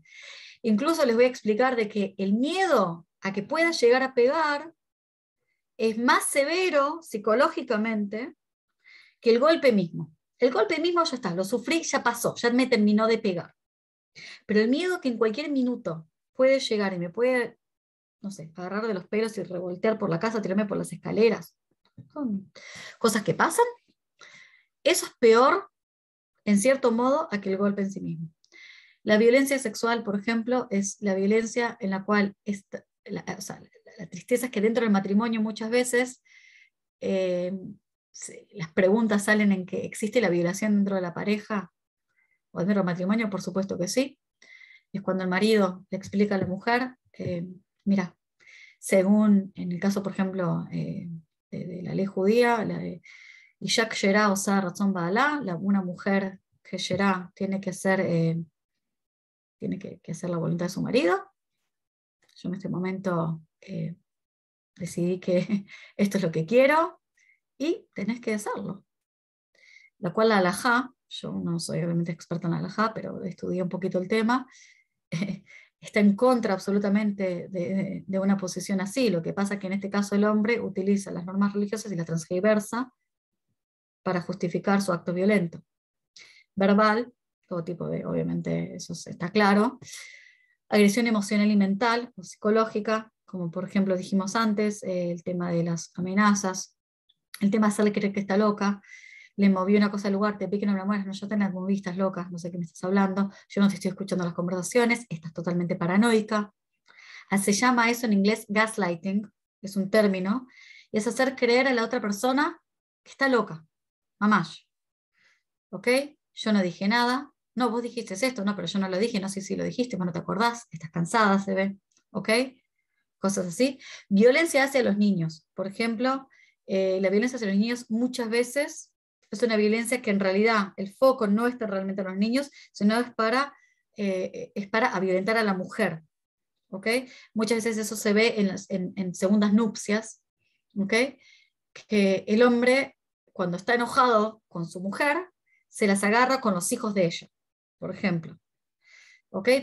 Incluso les voy a explicar de que el miedo a que pueda llegar a pegar es más severo psicológicamente que el golpe mismo. El golpe mismo ya está, lo sufrí, ya pasó, ya me terminó de pegar. Pero el miedo que en cualquier minuto puede llegar y me puede, no sé, agarrar de los pelos y revoltear por la casa, tirarme por las escaleras, son cosas que pasan. Eso es peor, en cierto modo, a que el golpe en sí mismo. La violencia sexual, por ejemplo, es la violencia en la cual esta, la, o tristeza que dentro del matrimonio muchas veces eh, las preguntas salen en que existe la violación dentro de la pareja o dentro del matrimonio, por supuesto que sí. Es cuando el marido le explica a la mujer, eh, mira, según en el caso, por ejemplo, eh, de, la ley judía, la de Ishak Yerá o Razón una mujer que Yerá tiene que hacer, eh, tiene que, hacer la voluntad de su marido. Yo en este momento decidí que esto es lo que quiero, y tenés que hacerlo. La cual la alajá, yo no soy obviamente experta en la alajá, pero estudié un poquito el tema, está en contra absolutamente de, una posición así. Lo que pasa es que en este caso el hombre utiliza las normas religiosas y la transgiversa para justificar su acto violento. Verbal, todo tipo de, obviamente eso está claro. Agresión emocional y mental o psicológica, como por ejemplo dijimos antes, eh, el tema de las amenazas, el tema es hacerle creer que está loca, le movió una cosa al lugar, te pique no me mueras, no, yo tengo las locas no sé qué me estás hablando, yo no te estoy escuchando las conversaciones, estás totalmente paranoica. Ah, se llama eso en inglés gaslighting, es un término, y es hacer creer a la otra persona que está loca, mamá. ¿Ok? Yo no dije nada, no, vos dijiste esto, no, pero yo no lo dije, no sé si lo dijiste, pero no te acordás, estás cansada, se ve, ¿ok? Cosas así. Violencia hacia los niños, por ejemplo, eh, la violencia hacia los niños muchas veces es una violencia que en realidad el foco no está realmente en los niños, sino es para, eh, es para violentar a la mujer. ¿okay? Muchas veces eso se ve en, segundas nupcias, ¿okay? que el hombre cuando está enojado con su mujer, se las agarra con los hijos de ella, por ejemplo.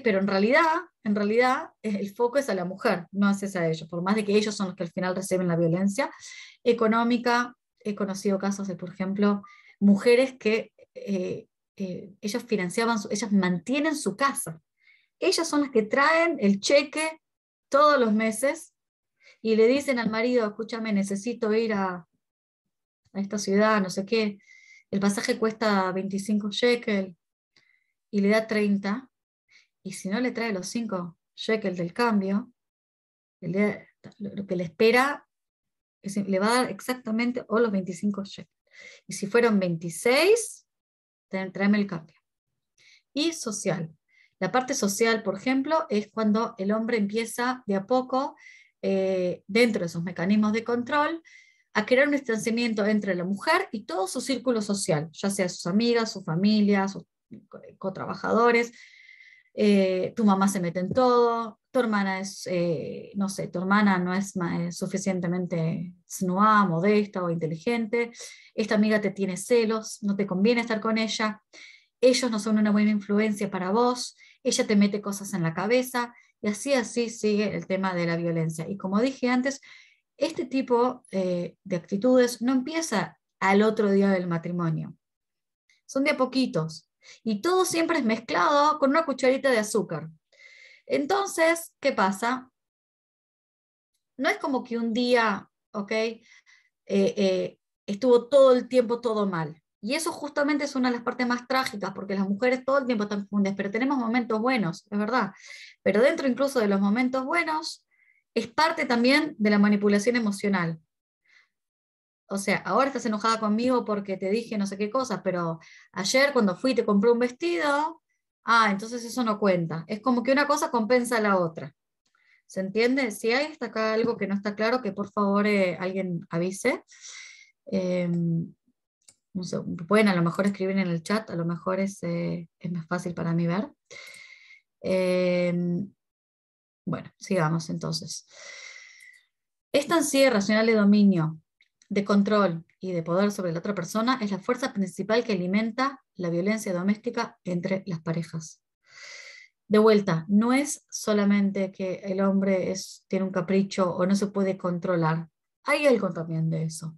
Pero en realidad, en realidad el foco es a la mujer, no es a ellos, por más de que ellos son los que al final reciben la violencia económica. He conocido casos de, por ejemplo, mujeres que eh, eh, ellas financiaban, ellas mantienen su casa. Ellas son las que traen el cheque todos los meses y le dicen al marido, escúchame, necesito ir a, a esta ciudad, no sé qué, el pasaje cuesta 25 shekel y le da 30 y si no le trae los cinco shekels del cambio, lo que le espera le va a dar exactamente o los 25 shekels. Y si fueron 26, tráeme el cambio. Y social. La parte social, por ejemplo, es cuando el hombre empieza de a poco, eh, dentro de sus mecanismos de control, a crear un distanciamiento entre la mujer y todo su círculo social, ya sea sus amigas, su familia, sus cotrabajadores, eh, tu mamá se mete en todo, tu hermana es, eh, no sé, tu hermana no es, suficientemente snoa, modesta o inteligente, esta amiga te tiene celos, no te conviene estar con ella, ellos no son una buena influencia para vos, ella te mete cosas en la cabeza y así, así sigue el tema de la violencia. Y como dije antes, este tipo eh, de actitudes no empieza al otro día del matrimonio. Son de a poquitos, y todo siempre es mezclado con una cucharita de azúcar. Entonces, ¿qué pasa? No es como que un día, eh, eh, estuvo todo el tiempo todo mal. Y eso justamente es una de las partes más trágicas, porque las mujeres todo el tiempo están confundidas, pero tenemos momentos buenos, es verdad. Pero dentro incluso de los momentos buenos, es parte también de la manipulación emocional o sea, ahora estás enojada conmigo porque te dije no sé qué cosa, pero ayer cuando fui te compré un vestido, ah, entonces eso no cuenta. Es como que una cosa compensa a la otra. ¿Se entiende? Si hay hasta acá algo que no está claro, que por favor eh, alguien avise. Em, no sé, pueden a lo mejor escribir en el chat, a lo mejor es, eh, más fácil para mí ver. Em, bueno, sigamos entonces. Esta ansiedad racional de dominio de control y de poder sobre la otra persona es la fuerza principal que alimenta la violencia doméstica entre las parejas. De vuelta, no es solamente que el hombre tiene un capricho o no se puede controlar. Hay algo también de eso.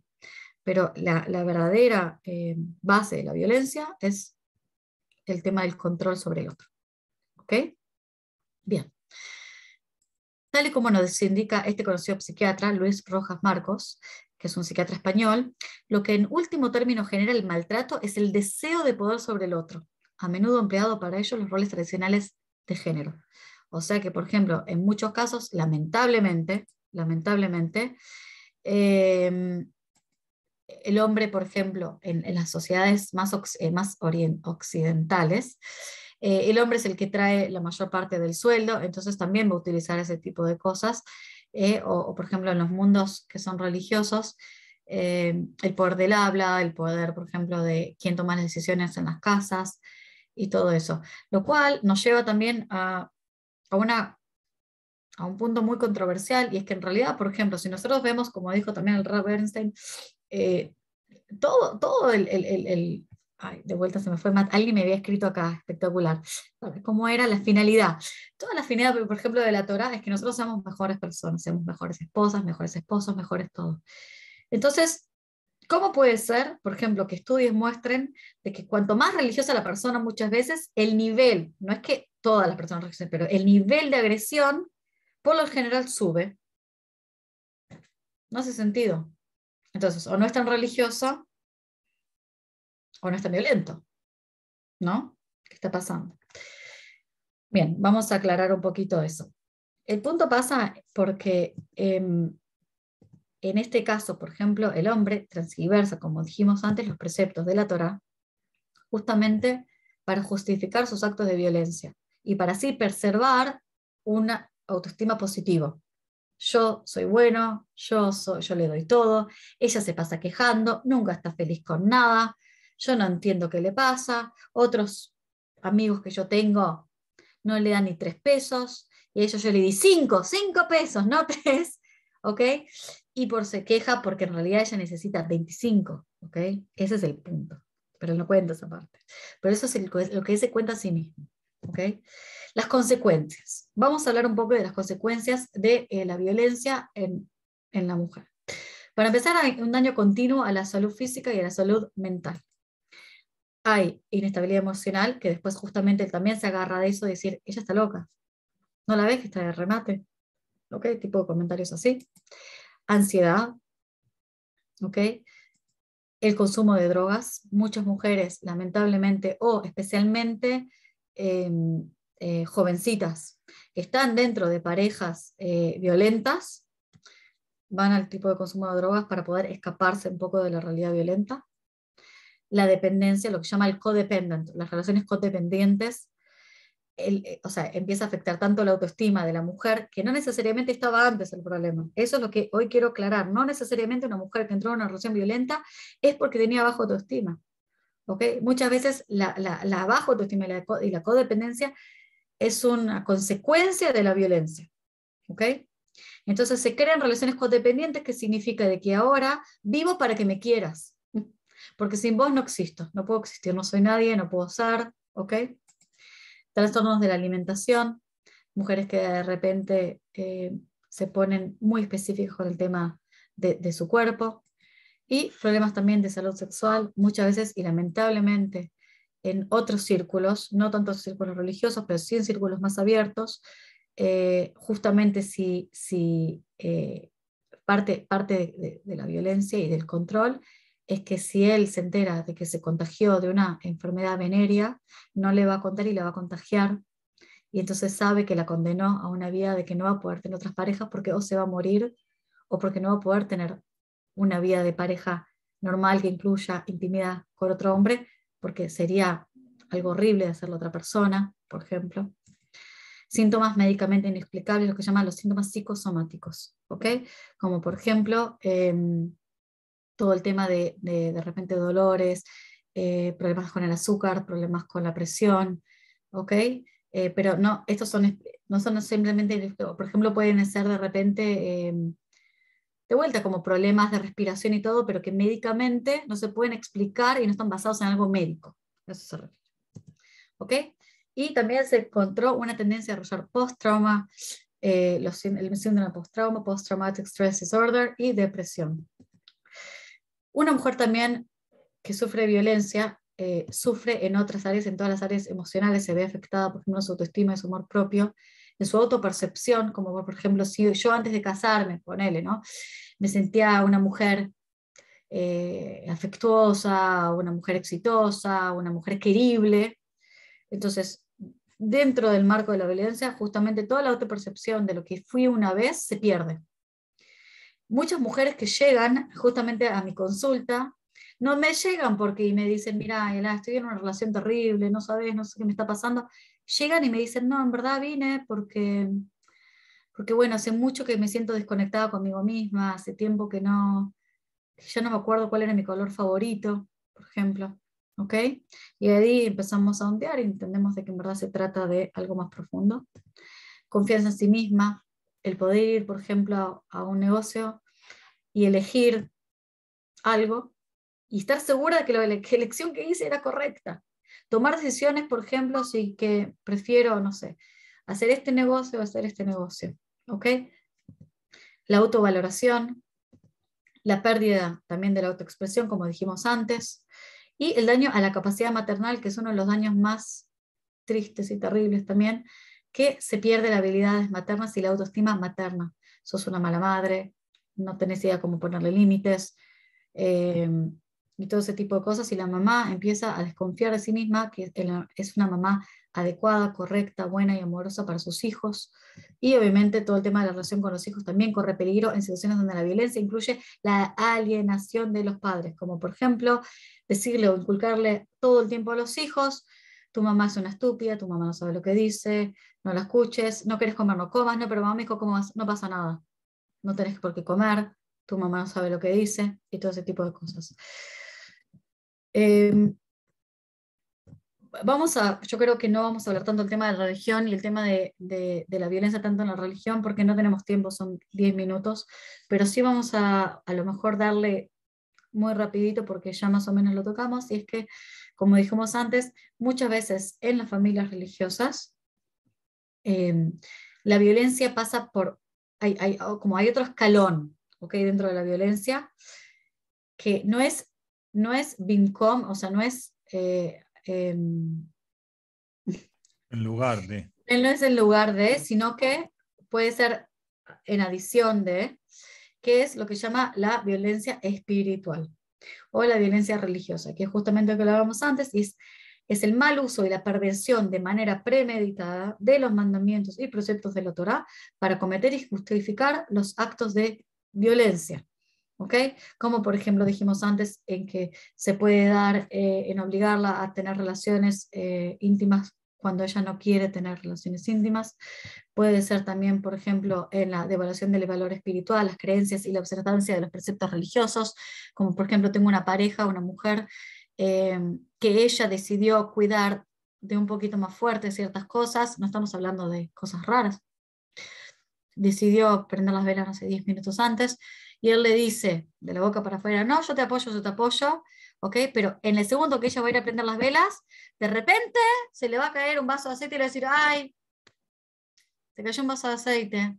Pero la, verdadera eh, base de la violencia es el tema del control sobre el otro. ¿Ok? Bien. Tal y como nos indica este conocido psiquiatra, Luis Rojas Marcos, que es un psiquiatra español, lo que en último término genera el maltrato es el deseo de poder sobre el otro, a menudo empleado para ello los roles tradicionales de género. O sea que, por ejemplo, en muchos casos, lamentablemente, lamentablemente, em, el hombre, por ejemplo, en, las sociedades más, eh, occidentales, eh, el hombre es el que trae la mayor parte del sueldo, entonces también va a utilizar ese tipo de cosas ¿eh? o, por ejemplo en los mundos que son religiosos, eh, el poder del habla, el poder, por ejemplo, de quién toma las decisiones en las casas y todo eso. Lo cual nos lleva también a, a, una, un punto muy controversial y es que en realidad, por ejemplo, si nosotros vemos, como dijo también el Rob Bernstein, eh, todo, todo el, Ay, de vuelta se me fue, alguien me había escrito acá, espectacular, cómo era la finalidad. Toda la finalidad, por ejemplo, de la Torah es que nosotros seamos mejores personas, seamos mejores esposas, mejores esposos, mejores todos. Entonces, ¿cómo puede ser, por ejemplo, que estudios muestren de que cuanto más religiosa la persona muchas veces, el nivel, no es que todas las personas religiosas, pero el nivel de agresión por lo general sube? No hace sentido. Entonces, o no es tan religiosa, o no está violento, ¿no? ¿Qué está pasando? Bien, vamos a aclarar un poquito eso. El punto pasa porque em, en este caso, por ejemplo, el hombre transgiversa, como dijimos antes, los preceptos de la Torá, justamente para justificar sus actos de violencia y para así preservar una autoestima positiva. Yo soy bueno, yo, soy, yo le doy todo, ella se pasa quejando, nunca está feliz con nada, yo no entiendo qué le pasa, otros amigos que yo tengo no le dan ni tres pesos, y a ellos yo le di cinco, cinco pesos, no tres, Y por se queja porque en realidad ella necesita 25, Ese es el punto, pero no cuenta esa parte. Pero eso es lo que se cuenta a sí mismo, Las consecuencias. Vamos a hablar un poco de las consecuencias de eh, la violencia en, en la mujer. Para empezar, hay un daño continuo a la salud física y a la salud mental hay inestabilidad emocional, que después justamente también se agarra de eso, y decir, ella está loca, no la ves que está de remate, ¿ok? Tipo de comentarios así. Ansiedad, ¿ok? El consumo de drogas, muchas mujeres, lamentablemente, o especialmente em, eh, jovencitas, están dentro de parejas eh, violentas, van al tipo de consumo de drogas para poder escaparse un poco de la realidad violenta la dependencia, lo que llama el codependent, las relaciones codependientes, eh, o sea, empieza a afectar tanto la autoestima de la mujer, que no necesariamente estaba antes el problema. Eso es lo que hoy quiero aclarar. No necesariamente una mujer que entró en una relación violenta es porque tenía baja autoestima. ¿okay? Muchas veces la, la, baja autoestima y la, codependencia es una consecuencia de la violencia. ¿okay? Entonces se crean relaciones codependientes que significa de que ahora vivo para que me quieras porque sin vos no existo, no puedo existir, no soy nadie, no puedo ser, ¿ok? Trastornos de la alimentación, mujeres que de repente eh, se ponen muy específicos con el tema de, su cuerpo y problemas también de salud sexual, muchas veces y lamentablemente en otros círculos, no tanto círculos religiosos, pero sí en círculos más abiertos, eh, justamente si, eh, parte, parte de, la violencia y del control es que si él se entera de que se contagió de una enfermedad venérea, no le va a contar y le va a contagiar. Y entonces sabe que la condenó a una vida de que no va a poder tener otras parejas porque o se va a morir o porque no va a poder tener una vida de pareja normal que incluya intimidad con otro hombre, porque sería algo horrible de hacerlo a otra persona, por ejemplo. Síntomas médicamente inexplicables, lo que llaman los síntomas psicosomáticos, ¿ok? Como por ejemplo, em, todo el tema de de, de repente dolores, eh, problemas con el azúcar, problemas con la presión, ¿ok? Eh, pero no, estos son, no son simplemente, por ejemplo, pueden ser de repente, em, de vuelta, como problemas de respiración y todo, pero que médicamente no se pueden explicar y no están basados en algo médico. Eso se refiere. ¿Ok? Y también se encontró una tendencia a desarrollar post-trauma, eh, el síndrome post-trauma, post-traumatic stress disorder y depresión una mujer también que sufre violencia eh, sufre en otras áreas, en todas las áreas emocionales, se ve afectada, por ejemplo, su autoestima, de su amor propio, en su autopercepción, como por ejemplo, si yo antes de casarme, ponele, ¿no? Me sentía una mujer eh, afectuosa, una mujer exitosa, una mujer querible. Entonces, dentro del marco de la violencia, justamente toda la autopercepción de lo que fui una vez se pierde muchas mujeres que llegan justamente a mi consulta, no me llegan porque me dicen, mira, estoy en una relación terrible, no sabes, no sé qué me está pasando. Llegan y me dicen, no, en verdad vine porque, porque bueno, hace mucho que me siento desconectada conmigo misma, hace tiempo que no, que ya no me acuerdo cuál era mi color favorito, por ejemplo. ¿Ok? Y ahí empezamos a ondear y entendemos de que en verdad se trata de algo más profundo. Confianza en sí misma, el poder ir, por ejemplo, a un negocio y elegir algo y estar segura de que la elección que hice era correcta. Tomar decisiones, por ejemplo, si que prefiero, no sé, hacer este negocio o hacer este negocio. ¿Ok? La autovaloración, la pérdida también de la autoexpresión, como dijimos antes, y el daño a la capacidad maternal, que es uno de los daños más tristes y terribles también, que se pierde la habilidades maternas y la autoestima materna. Sos una mala madre, no tenés idea cómo ponerle límites eh, y todo ese tipo de cosas. Y la mamá empieza a desconfiar de sí misma, que es una mamá adecuada, correcta, buena y amorosa para sus hijos. Y obviamente todo el tema de la relación con los hijos también corre peligro en situaciones donde la violencia incluye la alienación de los padres, como por ejemplo decirle o inculcarle todo el tiempo a los hijos, tu mamá es una estúpida, tu mamá no sabe lo que dice, no la escuches, no quieres comer, no comas, no, pero mamá me dijo, no pasa nada no tenés por qué comer, tu mamá no sabe lo que dice y todo ese tipo de cosas. Em, vamos a, yo creo que no vamos a hablar tanto del tema de la religión y el tema de, la violencia tanto en la religión porque no tenemos tiempo, son 10 minutos, pero sí vamos a a lo mejor darle muy rapidito porque ya más o menos lo tocamos y es que, como dijimos antes, muchas veces en las familias religiosas em, la violencia pasa por Oh, como hay otro escalón ¿okay? dentro de la violencia, que no es, no es o sea, no es... en eh, em, lugar de. no es el lugar de, sino que puede ser en adición de, que es lo que llama la violencia espiritual o la violencia religiosa, que es justamente lo que hablábamos antes, es es el mal uso y la perversión de manera premeditada de los mandamientos y preceptos de la Torá para cometer y justificar los actos de violencia. ¿ok? Como por ejemplo dijimos antes, en que se puede dar eh, en obligarla a tener relaciones eh, íntimas cuando ella no quiere tener relaciones íntimas. Puede ser también, por ejemplo, en la devaluación del valor espiritual, las creencias y la observancia de los preceptos religiosos, como por ejemplo tengo una pareja, una mujer Em, que ella decidió cuidar de un poquito más fuerte ciertas cosas, no estamos hablando de cosas raras, decidió prender las velas, hace sé, 10 minutos antes, y él le dice, de la boca para afuera, no, yo te apoyo, yo te apoyo, ¿ok? Pero en el segundo que ella va a ir a prender las velas, de repente se le va a caer un vaso de aceite y le va a decir, ay, se cayó un vaso de aceite,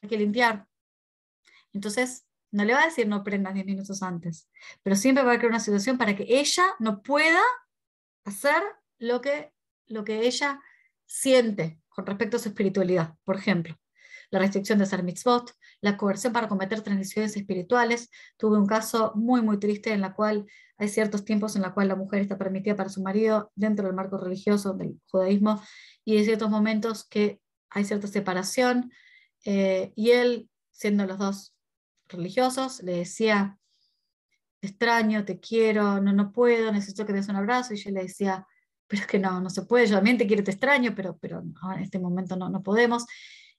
hay que limpiar. Entonces, no le va a decir no prendas 10 minutos antes, pero siempre va a crear una situación para que ella no pueda hacer lo que, lo que ella siente con respecto a su espiritualidad, por ejemplo. La restricción de hacer mitzvot, la coerción para cometer transiciones espirituales. Tuve un caso muy, muy triste en la cual hay ciertos tiempos en la cual la mujer está permitida para su marido dentro del marco religioso del judaísmo y hay ciertos momentos que hay cierta separación eh, y él, siendo los dos religiosos, le decía, te extraño, te quiero, no, no puedo, necesito que des un abrazo, y yo le decía, pero es que no, no se puede, yo también te quiero, te extraño, pero, pero en este momento no, podemos.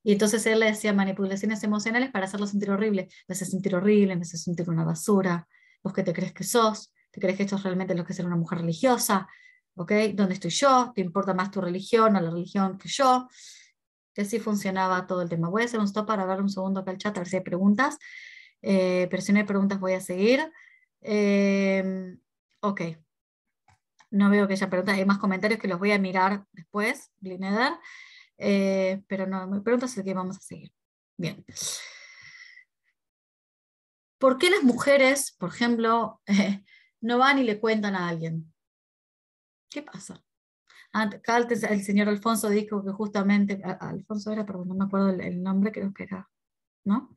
Y entonces él le decía manipulaciones emocionales para hacerlo sentir horrible. Me hace sentir horrible, me hace sentir una basura. los que te crees que sos? ¿Te crees que esto realmente lo que es ser una mujer religiosa? ¿Ok? ¿Dónde estoy yo? ¿Te importa más tu religión o la religión que yo? Y así funcionaba todo el tema. Voy a hacer un stop para hablar un segundo acá el chat, a ver si hay preguntas. Eh, pero si no hay preguntas voy a seguir. Eh, ok. No veo que haya preguntas. Hay más comentarios que los voy a mirar después, Glineder. Eh, pero no hay preguntas, así que vamos a seguir. Bien. ¿Por qué las mujeres, por ejemplo, no van y le cuentan a alguien? ¿Qué pasa? Ah, el señor Alfonso dijo que justamente, Alfonso era, perdón, no me acuerdo el, nombre, creo que era, ¿no?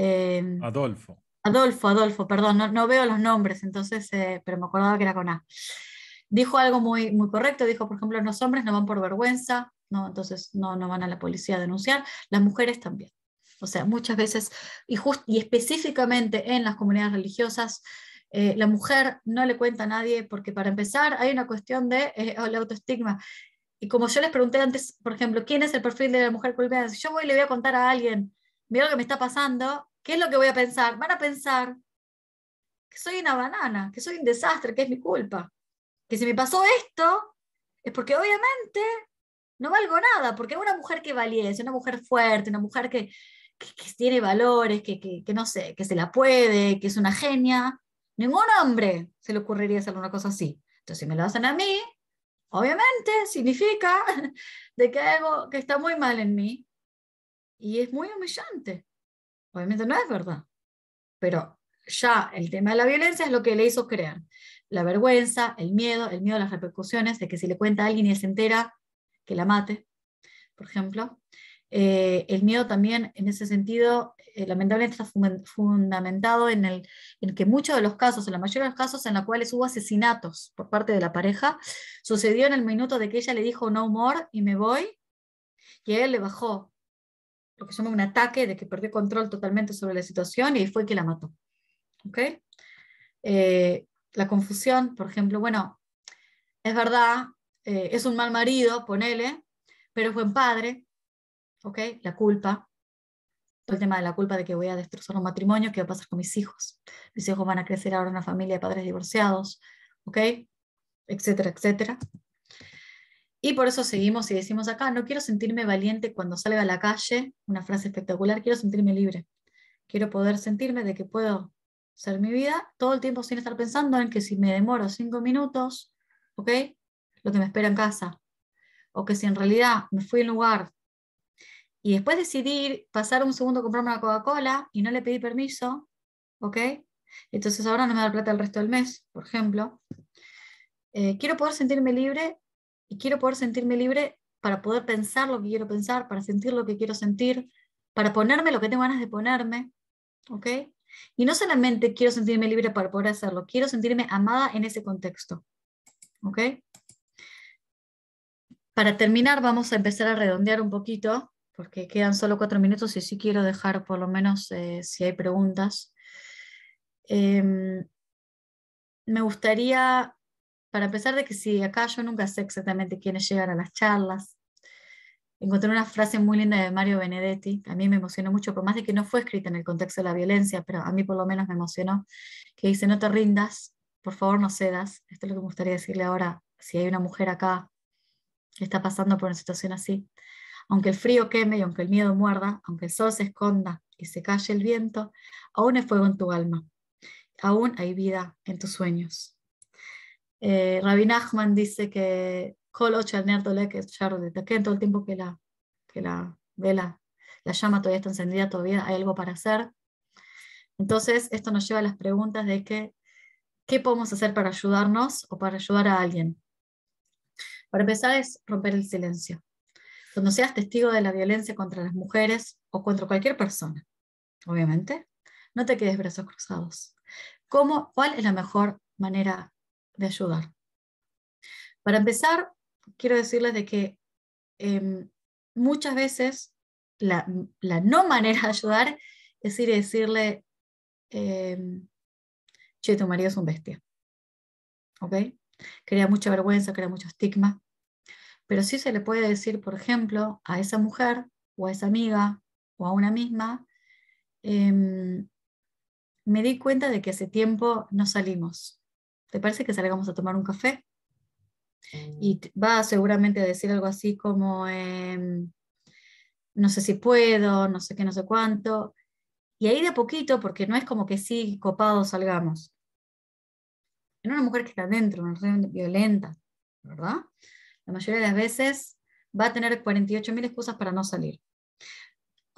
Em, Adolfo. Adolfo, Adolfo, perdón, no, veo los nombres, entonces, eh, pero me acordaba que era con A. Dijo algo muy, muy correcto, dijo, por ejemplo, los hombres no van por vergüenza, no, entonces no, van a la policía a denunciar, las mujeres también. O sea, muchas veces, y, específicamente en las comunidades religiosas, eh, la mujer no le cuenta a nadie, porque para empezar hay una cuestión de eh, el autoestigma. Y como yo les pregunté antes, por ejemplo, ¿quién es el perfil de la mujer culpada? Si yo voy y le voy a contar a alguien, mira lo que me está pasando, ¿Qué es lo que voy a pensar? Van a pensar que soy una banana, que soy un desastre, que es mi culpa. Que si me pasó esto, es porque obviamente no valgo nada, porque una mujer que valiese, una mujer fuerte, una mujer que, que, tiene valores, que, que, que no sé, que se la puede, que es una genia, ningún hombre se le ocurriría hacer una cosa así. Entonces, si me lo hacen a mí, obviamente significa de que algo que está muy mal en mí y es muy humillante. Obviamente no es verdad, pero ya el tema de la violencia es lo que le hizo creer. La vergüenza, el miedo, el miedo a las repercusiones, de que si le cuenta a alguien y se entera, que la mate, por ejemplo. Eh, el miedo también, en ese sentido, eh, lamentablemente está fundamentado en, el, en que muchos de los casos, en la mayoría de los casos en los cuales hubo asesinatos por parte de la pareja, sucedió en el minuto de que ella le dijo no more y me voy, y él le bajó lo que se llama un ataque de que perdió control totalmente sobre la situación y fue que la mató. Eh, la confusión, por ejemplo, bueno, es verdad, eh, es un mal marido, ponele, pero es buen padre, ¿ok? La culpa, el tema de la culpa de que voy a destrozar un matrimonio, ¿qué va a pasar con mis hijos? Mis hijos van a crecer ahora en una familia de padres divorciados, ¿ok? Etcétera, etcétera. Y por eso seguimos y decimos acá, no quiero sentirme valiente cuando salga a la calle, una frase espectacular, quiero sentirme libre. Quiero poder sentirme de que puedo ser mi vida todo el tiempo sin estar pensando en que si me demoro cinco minutos, ¿ok? Lo que me espera en casa. O que si en realidad me fui un lugar y después decidí pasar un segundo a comprarme una Coca-Cola y no le pedí permiso, ¿ok? Entonces ahora no me da plata el resto del mes, por ejemplo. Eh, quiero poder sentirme libre y quiero poder sentirme libre para poder pensar lo que quiero pensar, para sentir lo que quiero sentir, para ponerme lo que tengo ganas de ponerme, ¿ok? Y no solamente quiero sentirme libre para poder hacerlo, quiero sentirme amada en ese contexto, ¿ok? Para terminar, vamos a empezar a redondear un poquito, porque quedan solo cuatro minutos y sí quiero dejar por lo menos eh, si hay preguntas. Em, me gustaría para pesar de que si acá yo nunca sé exactamente quiénes llegan a las charlas, encontré una frase muy linda de Mario Benedetti, a mí me emocionó mucho, por más de que no fue escrita en el contexto de la violencia, pero a mí por lo menos me emocionó, que dice, no te rindas, por favor no cedas. Esto es lo que me gustaría decirle ahora, si hay una mujer acá que está pasando por una situación así. Aunque el frío queme y aunque el miedo muerda, aunque el sol se esconda y se calle el viento, aún hay fuego en tu alma, aún hay vida en tus sueños. Eh, Rabbi Nachman dice que en todo el tiempo que la, que la vela, la llama todavía está encendida, todavía hay algo para hacer. Entonces, esto nos lleva a las preguntas de qué podemos hacer para ayudarnos o para ayudar a alguien. Para empezar es romper el silencio. Cuando seas testigo de la violencia contra las mujeres o contra cualquier persona, obviamente, no te quedes brazos cruzados. ¿Cómo, ¿Cuál es la mejor manera de ayudar. Para empezar, quiero decirles de que em, muchas veces la, no manera de ayudar es ir y decirle, em, che, tu marido es un bestia. ¿Ok? Crea mucha vergüenza, crea mucho estigma. Pero sí se le puede decir, por ejemplo, a esa mujer o a esa amiga o a una misma, em, me di cuenta de que hace tiempo no salimos ¿te parece que salgamos a tomar un café? Y va seguramente a decir algo así como, em, no sé si puedo, no sé qué, no sé cuánto. Y ahí de a poquito, porque no es como que sí, copado, salgamos. En una mujer que está dentro, una mujer violenta, ¿verdad? La mayoría de las veces va a tener 48.000 excusas para no salir.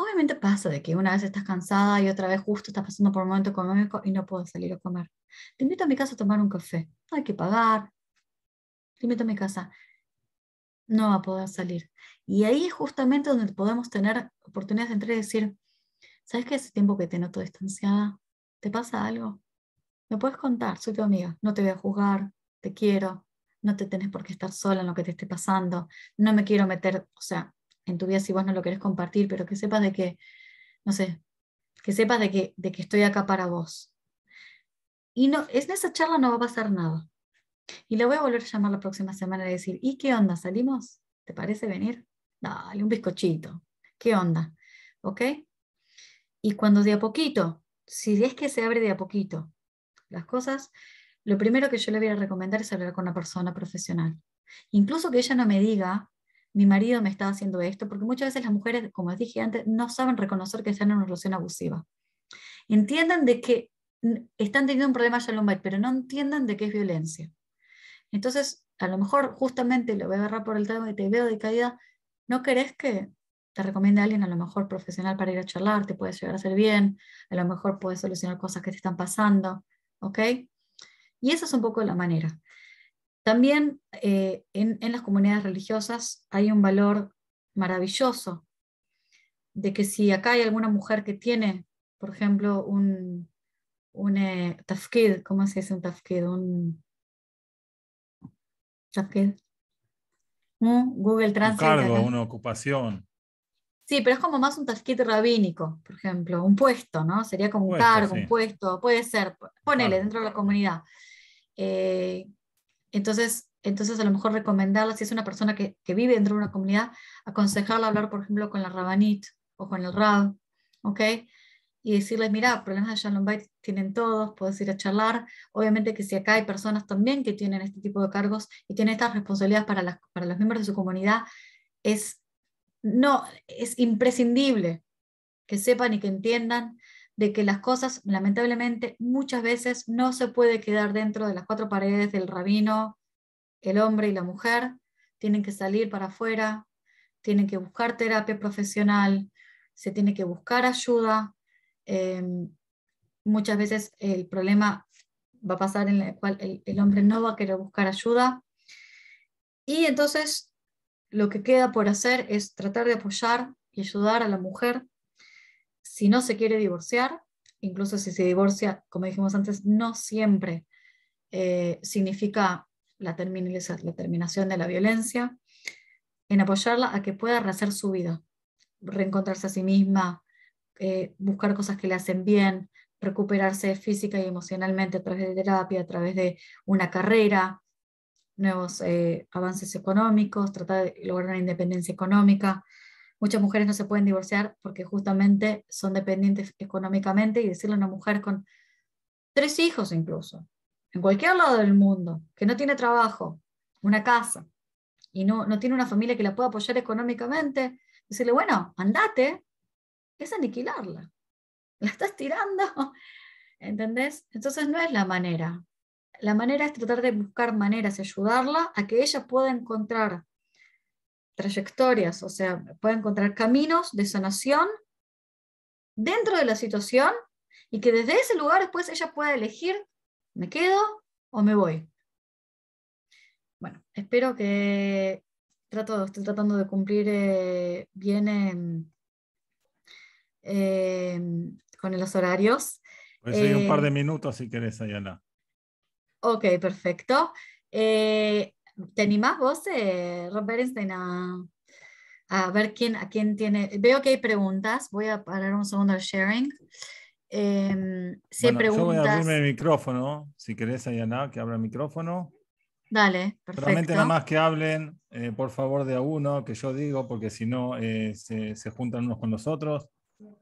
Obviamente pasa de que una vez estás cansada y otra vez justo estás pasando por un momento económico y no puedo salir a comer. Te invito a mi casa a tomar un café. Hay que pagar. Te invito a mi casa. No va a poder salir. Y ahí es justamente donde podemos tener oportunidades de entrar y decir, ¿sabes qué? Ese tiempo que te noto distanciada, ¿te pasa algo? Me puedes contar, soy tu amiga, no te voy a juzgar, te quiero, no te tenés por qué estar sola en lo que te esté pasando, no me quiero meter, o sea, en tu vida si vos no lo querés compartir, pero que sepas de que, no sé, que sepas de que, de que estoy acá para vos. Y no, en esa charla no va a pasar nada. Y la voy a volver a llamar la próxima semana y decir, ¿y qué onda? ¿Salimos? ¿Te parece venir? Dale, un bizcochito. ¿Qué onda? ¿Ok? Y cuando de a poquito, si es que se abre de a poquito las cosas, lo primero que yo le voy a recomendar es hablar con una persona profesional. Incluso que ella no me diga, mi marido me está haciendo esto, porque muchas veces las mujeres, como les dije antes, no saben reconocer que están en una relación abusiva. Entiendan de que están teniendo un problema ya pero no entienden de que es violencia. Entonces, a lo mejor justamente lo voy a agarrar por el tema de te veo de caída, no querés que te recomiende a alguien a lo mejor profesional para ir a charlar, te puede llegar a hacer bien, a lo mejor puede solucionar cosas que te están pasando, ¿ok? Y esa es un poco la manera. También eh, en, las comunidades religiosas hay un valor maravilloso de que si acá hay alguna mujer que tiene, por ejemplo, un, un eh, tafkid, ¿cómo se dice un tafkid? Un tafkid. ¿Un Google Translate. Un cargo, una ocupación. Sí, pero es como más un tafkid rabínico, por ejemplo, un puesto, ¿no? Sería como un cargo, un puesto, puede ser, ponele dentro de la comunidad. Eh, entonces, entonces a lo mejor recomendarla, si es una persona que, vive dentro de una comunidad, aconsejarla hablar, por ejemplo, con la rabanit o con el rab, ¿ok? Y decirles, mira, problemas de Shalom tienen todos, puedes ir a charlar. Obviamente que si acá hay personas también que tienen este tipo de cargos y tienen estas responsabilidades para, las, los miembros de su comunidad, no, es imprescindible que sepan y que entiendan de que las cosas, lamentablemente, muchas veces no se puede quedar dentro de las cuatro paredes del rabino, el hombre y la mujer, tienen que salir para afuera, tienen que buscar terapia profesional, se tiene que buscar ayuda. Eh, muchas veces el problema va a pasar en el cual el hombre no va a querer buscar ayuda. Y entonces lo que queda por hacer es tratar de apoyar y ayudar a la mujer si no se quiere divorciar, incluso si se divorcia, como dijimos antes, no siempre eh, significa la, terminación de la violencia, en apoyarla a que pueda rehacer su vida, reencontrarse a sí misma, eh, buscar cosas que le hacen bien, recuperarse física y emocionalmente a través de terapia, a través de una carrera, nuevos eh, avances económicos, tratar de lograr una independencia económica, muchas mujeres no se pueden divorciar porque justamente son dependientes económicamente y decirle a una mujer con tres hijos incluso, en cualquier lado del mundo, que no tiene trabajo, una casa y no, no tiene una familia que la pueda apoyar económicamente, decirle, bueno, andate, es aniquilarla. La estás tirando, ¿entendés? Entonces no es la manera. La manera es tratar de buscar maneras, de ayudarla a que ella pueda encontrar trayectorias, o sea, puede encontrar caminos de sanación dentro de la situación y que desde ese lugar después ella pueda elegir, ¿me quedo o me voy? Bueno, espero que trato, estoy tratando de cumplir eh, bien em, con los horarios. Pues hay un par de eh, minutos si querés, Ayala. Ok, perfecto. Eh, ¿Te animás vos, eh, a, ver quién, a quién tiene? Veo que hay preguntas. Voy a parar un segundo al sharing. Eh, si preguntas... Yo voy a abrirme el micrófono. Si querés, Ayana, que abra el micrófono. Dale, perfecto. Realmente nada más que hablen, eh, por favor, de a uno, que yo digo, porque si no, eh, se, se, juntan unos con los otros.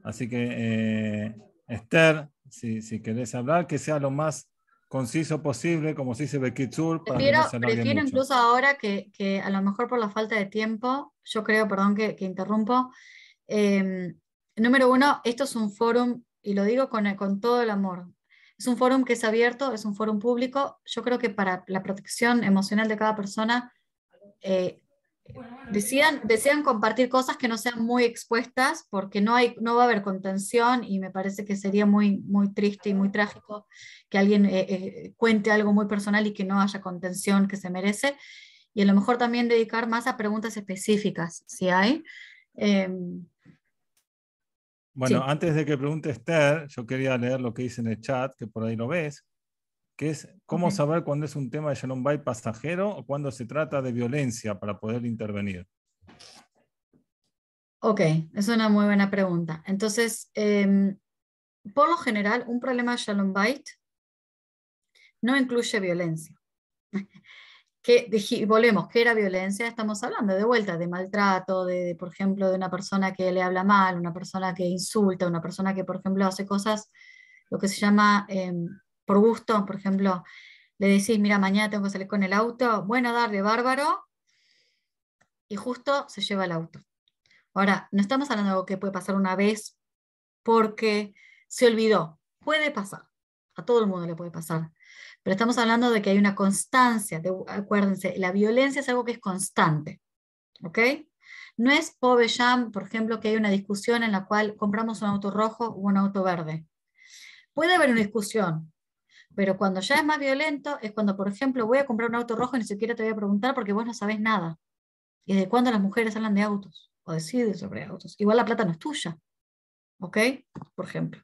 Así que, eh, Esther, si, si querés hablar, que sea lo más conciso posible, como se dice Becky Prefiero, prefiero incluso ahora que, a lo mejor por la falta de tiempo, yo creo, perdón que, que interrumpo, em, número uno, esto es un foro y lo digo con, con todo el amor, es un foro que es abierto, es un foro público, yo creo que para la protección emocional de cada persona, eh, decidan, desean compartir cosas que no sean muy expuestas porque no, hay, no va a haber contención y me parece que sería muy, muy triste y muy trágico que alguien eh, eh, cuente algo muy personal y que no haya contención que se merece. Y a lo mejor también dedicar más a preguntas específicas, si hay. Em, bueno, antes de que pregunte Esther, yo quería leer lo que dice en el chat, que por ahí lo ves que es cómo saber cuándo es un tema de Shalom Bay pasajero o cuándo se trata de violencia para poder intervenir. Ok, es una muy buena pregunta. Entonces, em, por lo general, un problema de Shalom no incluye violencia. que, volvemos, ¿qué era violencia? Estamos hablando de vuelta, de maltrato, de, por ejemplo, de una persona que le habla mal, una persona que insulta, una persona que, por ejemplo, hace cosas, lo que se llama em, por gusto, por ejemplo, le decís, mira, mañana tengo que salir con el auto, bueno, darle, bárbaro, y justo se lleva el auto. Ahora, no estamos hablando de algo que puede pasar una vez porque se olvidó, puede pasar, a todo el mundo le puede pasar, pero estamos hablando de que hay una constancia, de, acuérdense, la violencia es algo que es constante, ¿ok? No es jam por ejemplo, que hay una discusión en la cual compramos un auto rojo o un auto verde. Puede haber una discusión, pero cuando ya es más violento es cuando, por ejemplo, voy a comprar un auto rojo y ni siquiera te voy a preguntar porque vos no sabés nada. ¿Y de cuándo las mujeres hablan de autos o deciden sobre autos? Igual la plata no es tuya. ¿Ok? Por ejemplo.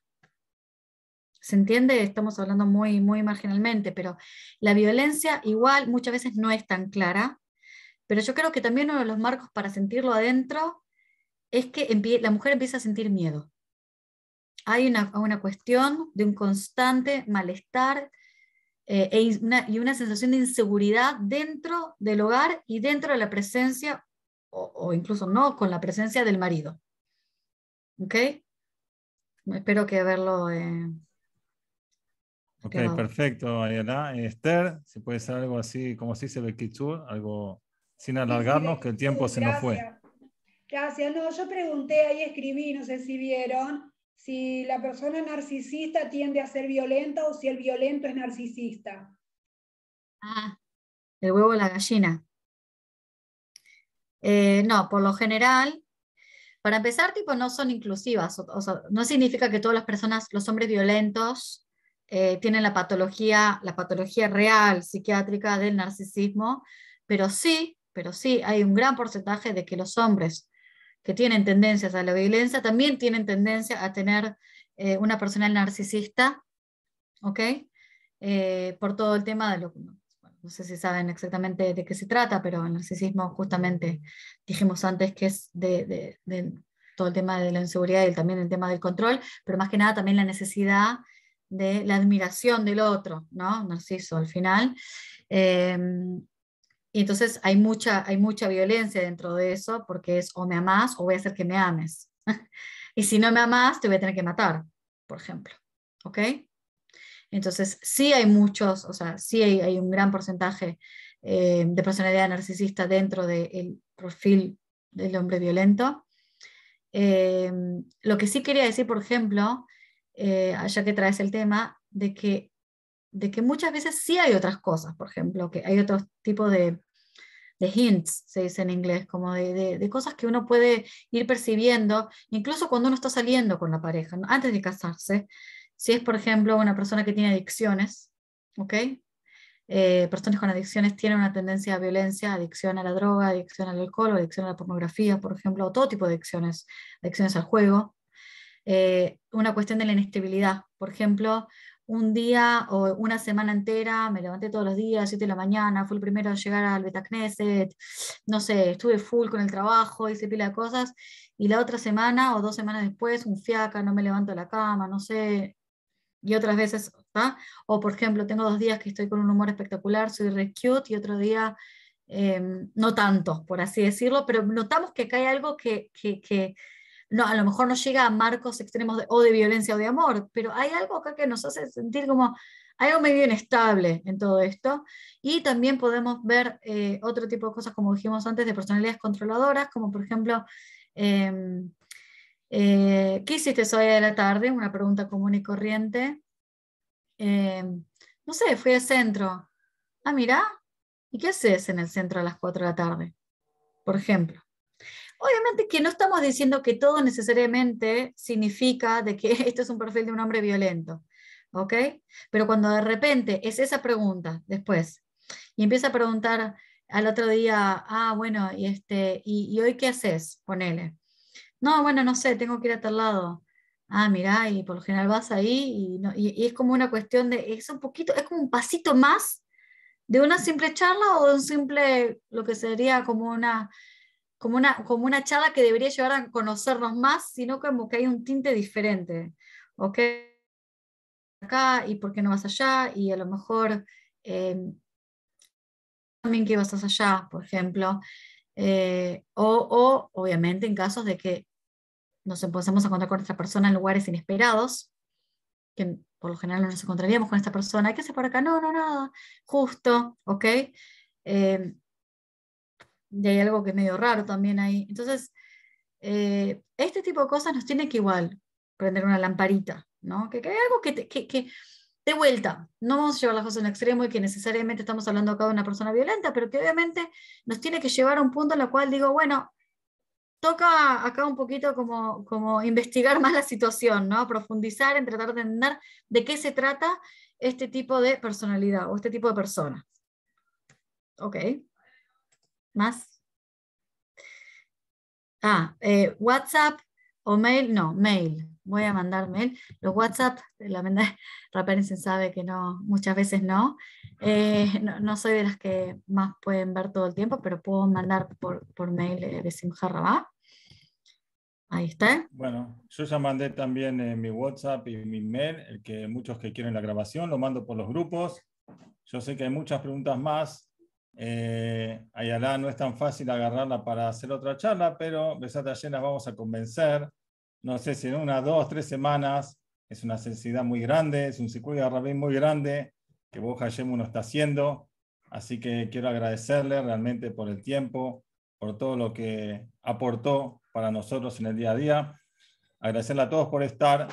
¿Se entiende? Estamos hablando muy, muy marginalmente, pero la violencia igual muchas veces no es tan clara, pero yo creo que también uno de los marcos para sentirlo adentro es que la mujer empieza a sentir miedo hay una, una cuestión de un constante malestar eh, e una, y una sensación de inseguridad dentro del hogar y dentro de la presencia, o, incluso no, con la presencia del marido. ¿Ok? Espero que verlo eh, ok, perfecto, Ayala. Esther, si puede ser algo así, como si se ve el algo sin alargarnos, que el tiempo se nos fue. Gracias. No, yo pregunté, ahí escribí, no sé si vieron, si la persona narcisista tiende a ser violenta o si el violento es narcisista. Ah, el huevo o la gallina. Eh, no, por lo general, para empezar, tipo, no son inclusivas. sea, no significa que todas las personas, los hombres violentos, eh, tienen la patología, la patología real psiquiátrica del narcisismo, pero sí, pero sí hay un gran porcentaje de que los hombres que tienen tendencias a la violencia también tienen tendencia a tener eh, una personal narcisista, ¿ok? Eh, por todo el tema de lo no sé si saben exactamente de qué se trata, pero el narcisismo justamente dijimos antes que es de, de, de todo el tema de la inseguridad y también el tema del control, pero más que nada también la necesidad de la admiración del otro, ¿no? Narciso al final. Eh, y entonces hay mucha, hay mucha violencia dentro de eso porque es o me amas o voy a hacer que me ames. y si no me amas, te voy a tener que matar, por ejemplo. ¿Ok? Entonces, sí hay muchos, o sea, sí hay, un gran porcentaje eh, de personalidad narcisista dentro del perfil del hombre violento. Eh, lo que sí quería decir, por ejemplo, eh, ya que traes el tema, de que de que muchas veces sí hay otras cosas, por ejemplo, que hay otro tipo de, hints, se dice en inglés, como de, cosas que uno puede ir percibiendo, incluso cuando uno está saliendo con la pareja, antes de casarse. Si es, por ejemplo, una persona que tiene adicciones, ¿ok? Eh, personas con adicciones tienen una tendencia a violencia, adicción a la droga, adicción al alcohol, adicción a la pornografía, por ejemplo, o todo tipo de adicciones, adicciones al juego. Eh, una cuestión de la inestabilidad, por ejemplo, un día o una semana entera, me levanté todos los días, 7 de la mañana, fui el primero a llegar al Betacneset, no sé, estuve full con el trabajo, hice pila de cosas, y la otra semana o dos semanas después, un fiaca, no me levanto de la cama, no sé, y otras veces, ¿ah? O por ejemplo, tengo dos días que estoy con un humor espectacular, soy re cute, y otro día em, no tanto, por así decirlo, pero notamos que acá hay algo que, que, que a lo mejor no llega a marcos extremos o de violencia o de amor, pero hay algo acá que nos hace sentir como algo medio inestable en todo esto. Y también podemos ver eh, otro tipo de cosas, como dijimos antes, de personalidades controladoras, como por ejemplo, em, eh, ¿qué hiciste hoy de la tarde? Una pregunta común y corriente. Em, no sé, fui al centro. Ah, mira, ¿y qué haces en el centro a las 4 de la tarde? Por ejemplo. Obviamente que no estamos diciendo que todo necesariamente significa de que esto es un perfil de un hombre violento, ¿ok? Pero cuando de repente es esa pregunta después y empieza a preguntar al otro día, ah, bueno, y, este, y, hoy qué haces, ponele. No, bueno, no sé, tengo que ir a tal lado ah, mirá, y por lo general vas ahí, y, es como una cuestión de, es un poquito, es como un pasito más de una simple charla o de un simple, lo que sería como una como una, como una charla que debería llevar a conocernos más, sino como que hay un tinte diferente. ¿Ok? Acá y por qué no vas allá y a lo mejor em, también que vas allá, por ejemplo. Eh, o, o, obviamente en casos de que nos empezamos a encontrar con esta persona en lugares inesperados, que por lo general no nos encontraríamos con esta persona, ¿qué hace por acá? No, no, nada, justo, ¿ok? Em, y hay algo que es medio raro también ahí. Entonces, eh, este tipo de cosas nos tiene que igual prender una lamparita, ¿no? Que, que hay algo que, te, que, que, de vuelta, no vamos a llevar las cosas en extremo y que necesariamente estamos hablando acá de una persona violenta, pero que obviamente nos tiene que llevar a un punto en el cual digo, bueno, toca acá un poquito como, como investigar más la situación, ¿no? Profundizar en tratar de entender de qué se trata este tipo de personalidad o este tipo de persona. Ok. ¿Más? Ah, eh, WhatsApp o mail, no, mail. Voy a mandar mail. Los WhatsApp, eh, la verdad, Rapensen sabe que no, muchas veces eh, no. no. soy de las que más pueden ver todo el tiempo, pero puedo mandar por, mail de Ahí está. Bueno, yo ya mandé también mi WhatsApp y mi mail, el que muchos que quieren la grabación, lo mando por los grupos. Yo sé que hay muchas preguntas más eh, Ayala no es tan fácil agarrarla para hacer otra charla, pero besata ayer vamos a convencer. No sé si en una, dos, tres semanas es una sensibilidad muy grande, es un circuito de rabí muy grande que vos Hayemu no está haciendo. Así que quiero agradecerle realmente por el tiempo, por todo lo que aportó para nosotros en el día a día. Agradecerle a todos por estar.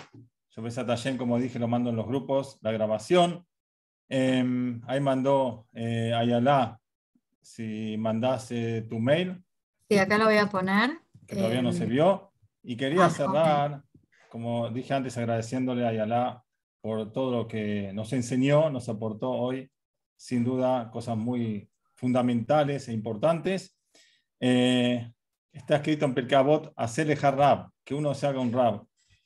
Yo besé a como dije, lo mando en los grupos, la grabación. Em, ahí mandó eh, Ayala si mandase tu mail. Sí, acá lo voy a poner. Que todavía no se eh, vio. Y quería ah, cerrar, como dije antes, agradeciéndole a Ayala por todo lo que nos enseñó, nos aportó hoy, sin duda, cosas muy fundamentales e importantes. Eh, está escrito en Perkabot hacerle rap, que uno se haga un rap.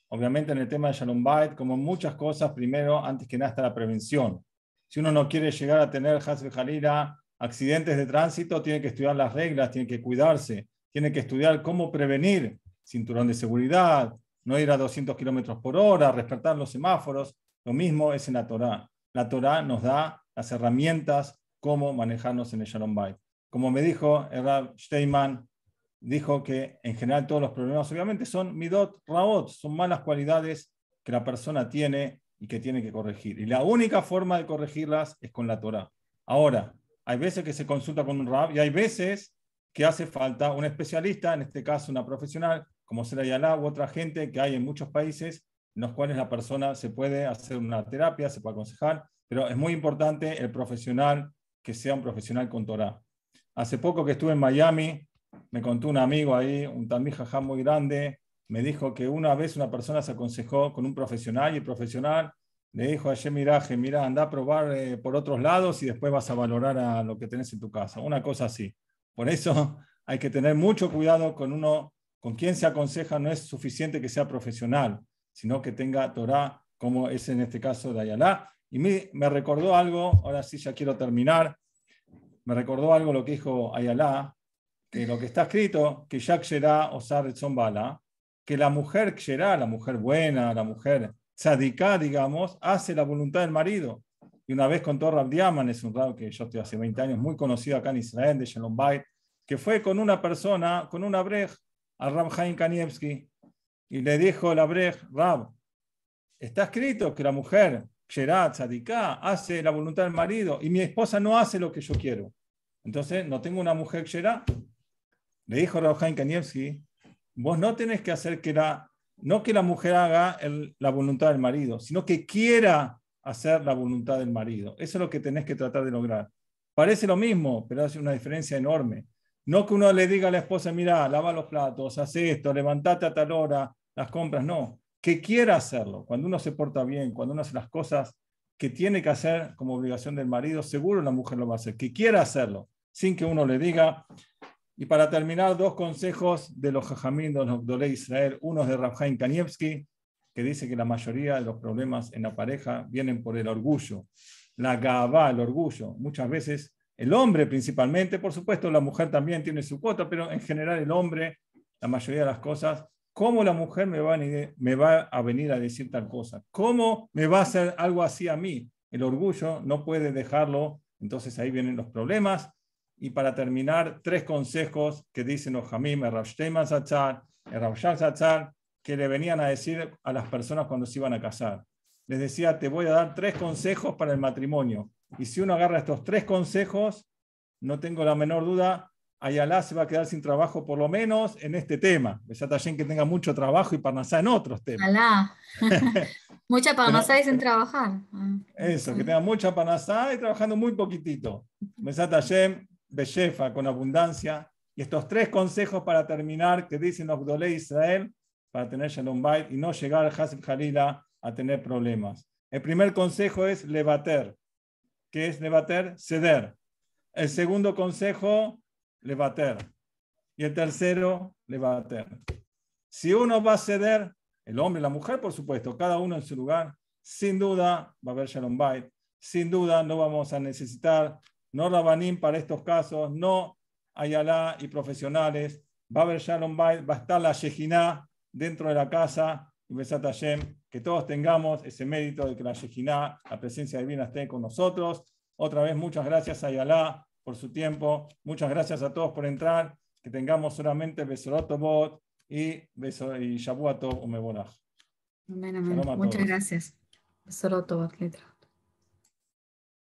Obviamente en el tema de Shalom como muchas cosas, primero, antes que nada está la prevención. Si uno no quiere llegar a tener Hasel Jalila accidentes de tránsito, tiene que estudiar las reglas, tiene que cuidarse, tiene que estudiar cómo prevenir cinturón de seguridad, no ir a 200 kilómetros por hora, respetar los semáforos. Lo mismo es en la Torá. La Torá nos da las herramientas cómo manejarnos en el Shalom Bay. Como me dijo Errab Steinman, dijo que en general todos los problemas obviamente son midot raot, son malas cualidades que la persona tiene y que tiene que corregir. Y la única forma de corregirlas es con la Torá. Ahora, hay veces que se consulta con un rab y hay veces que hace falta un especialista, en este caso una profesional, como será Yalá u otra gente que hay en muchos países en los cuales la persona se puede hacer una terapia, se puede aconsejar, pero es muy importante el profesional que sea un profesional con Torah. Hace poco que estuve en Miami, me contó un amigo ahí, un jajá muy grande, me dijo que una vez una persona se aconsejó con un profesional y el profesional le dijo a Miraje, mira, anda a probar eh, por otros lados y después vas a valorar a lo que tenés en tu casa. Una cosa así. Por eso hay que tener mucho cuidado con uno, con quien se aconseja. No es suficiente que sea profesional, sino que tenga Torah, como es en este caso de Ayala. Y me, me recordó algo, ahora sí ya quiero terminar. Me recordó algo lo que dijo Ayala, que lo que está escrito, que ya será osar que la mujer será la mujer buena, la mujer Sadika, digamos, hace la voluntad del marido. Y una vez contó Rab Diaman, es un Rab que yo estoy hace 20 años, muy conocido acá en Israel, de Shalom Bay, que fue con una persona, con una brej, a Rab Haim Kanievski, y le dijo la brej, Rab, está escrito que la mujer, Sherat, Sadika hace la voluntad del marido, y mi esposa no hace lo que yo quiero. Entonces, no tengo una mujer Sherat. Le dijo Rab Haim Kanievski, vos no tenés que hacer que la no que la mujer haga la voluntad del marido, sino que quiera hacer la voluntad del marido. Eso es lo que tenés que tratar de lograr. Parece lo mismo, pero hace una diferencia enorme. No que uno le diga a la esposa, mira, lava los platos, hace esto, levantate a tal hora, las compras, no. Que quiera hacerlo. Cuando uno se porta bien, cuando uno hace las cosas que tiene que hacer como obligación del marido, seguro la mujer lo va a hacer. Que quiera hacerlo, sin que uno le diga, y para terminar, dos consejos de los Jajamín, de los Israel. Uno es de Rabjain Kaniewski que dice que la mayoría de los problemas en la pareja vienen por el orgullo. La gaba, el orgullo. Muchas veces el hombre principalmente, por supuesto, la mujer también tiene su cuota, pero en general el hombre, la mayoría de las cosas, ¿cómo la mujer me va me va a venir a decir tal cosa? ¿Cómo me va a hacer algo así a mí? El orgullo no puede dejarlo, entonces ahí vienen los problemas. Y para terminar, tres consejos que dicen Hamim, Erabshteiman el Sachar, que le venían a decir a las personas cuando se iban a casar. Les decía, te voy a dar tres consejos para el matrimonio. Y si uno agarra estos tres consejos, no tengo la menor duda, Ayala se va a quedar sin trabajo, por lo menos en este tema. Mesatayem que tenga mucho trabajo y Parnasá en otros temas. mucha Parnasá y sin trabajar. Ah. Eso, que tenga mucha Parnasá y trabajando muy poquitito. Mesatayem Bellefa, con abundancia. Y estos tres consejos para terminar que dicen los Israel para tener Shalom Bait y no llegar Hasib Halila a tener problemas. El primer consejo es levater. ¿Qué es levater? Ceder. El segundo consejo, levater. Y el tercero, levater. Si uno va a ceder, el hombre, la mujer, por supuesto, cada uno en su lugar, sin duda va a haber Shalom Bait, sin duda no vamos a necesitar no Rabanim para estos casos, no Ayala y profesionales. Va a haber Shalom va a estar la Yejiná dentro de la casa. Y besata que todos tengamos ese mérito de que la Yejiná, la presencia divina, esté con nosotros. Otra vez, muchas gracias a Ayala por su tiempo. Muchas gracias a todos por entrar. Que tengamos solamente Besorotobot y, y Shabuato Muchas gracias. Besorotobot, letra.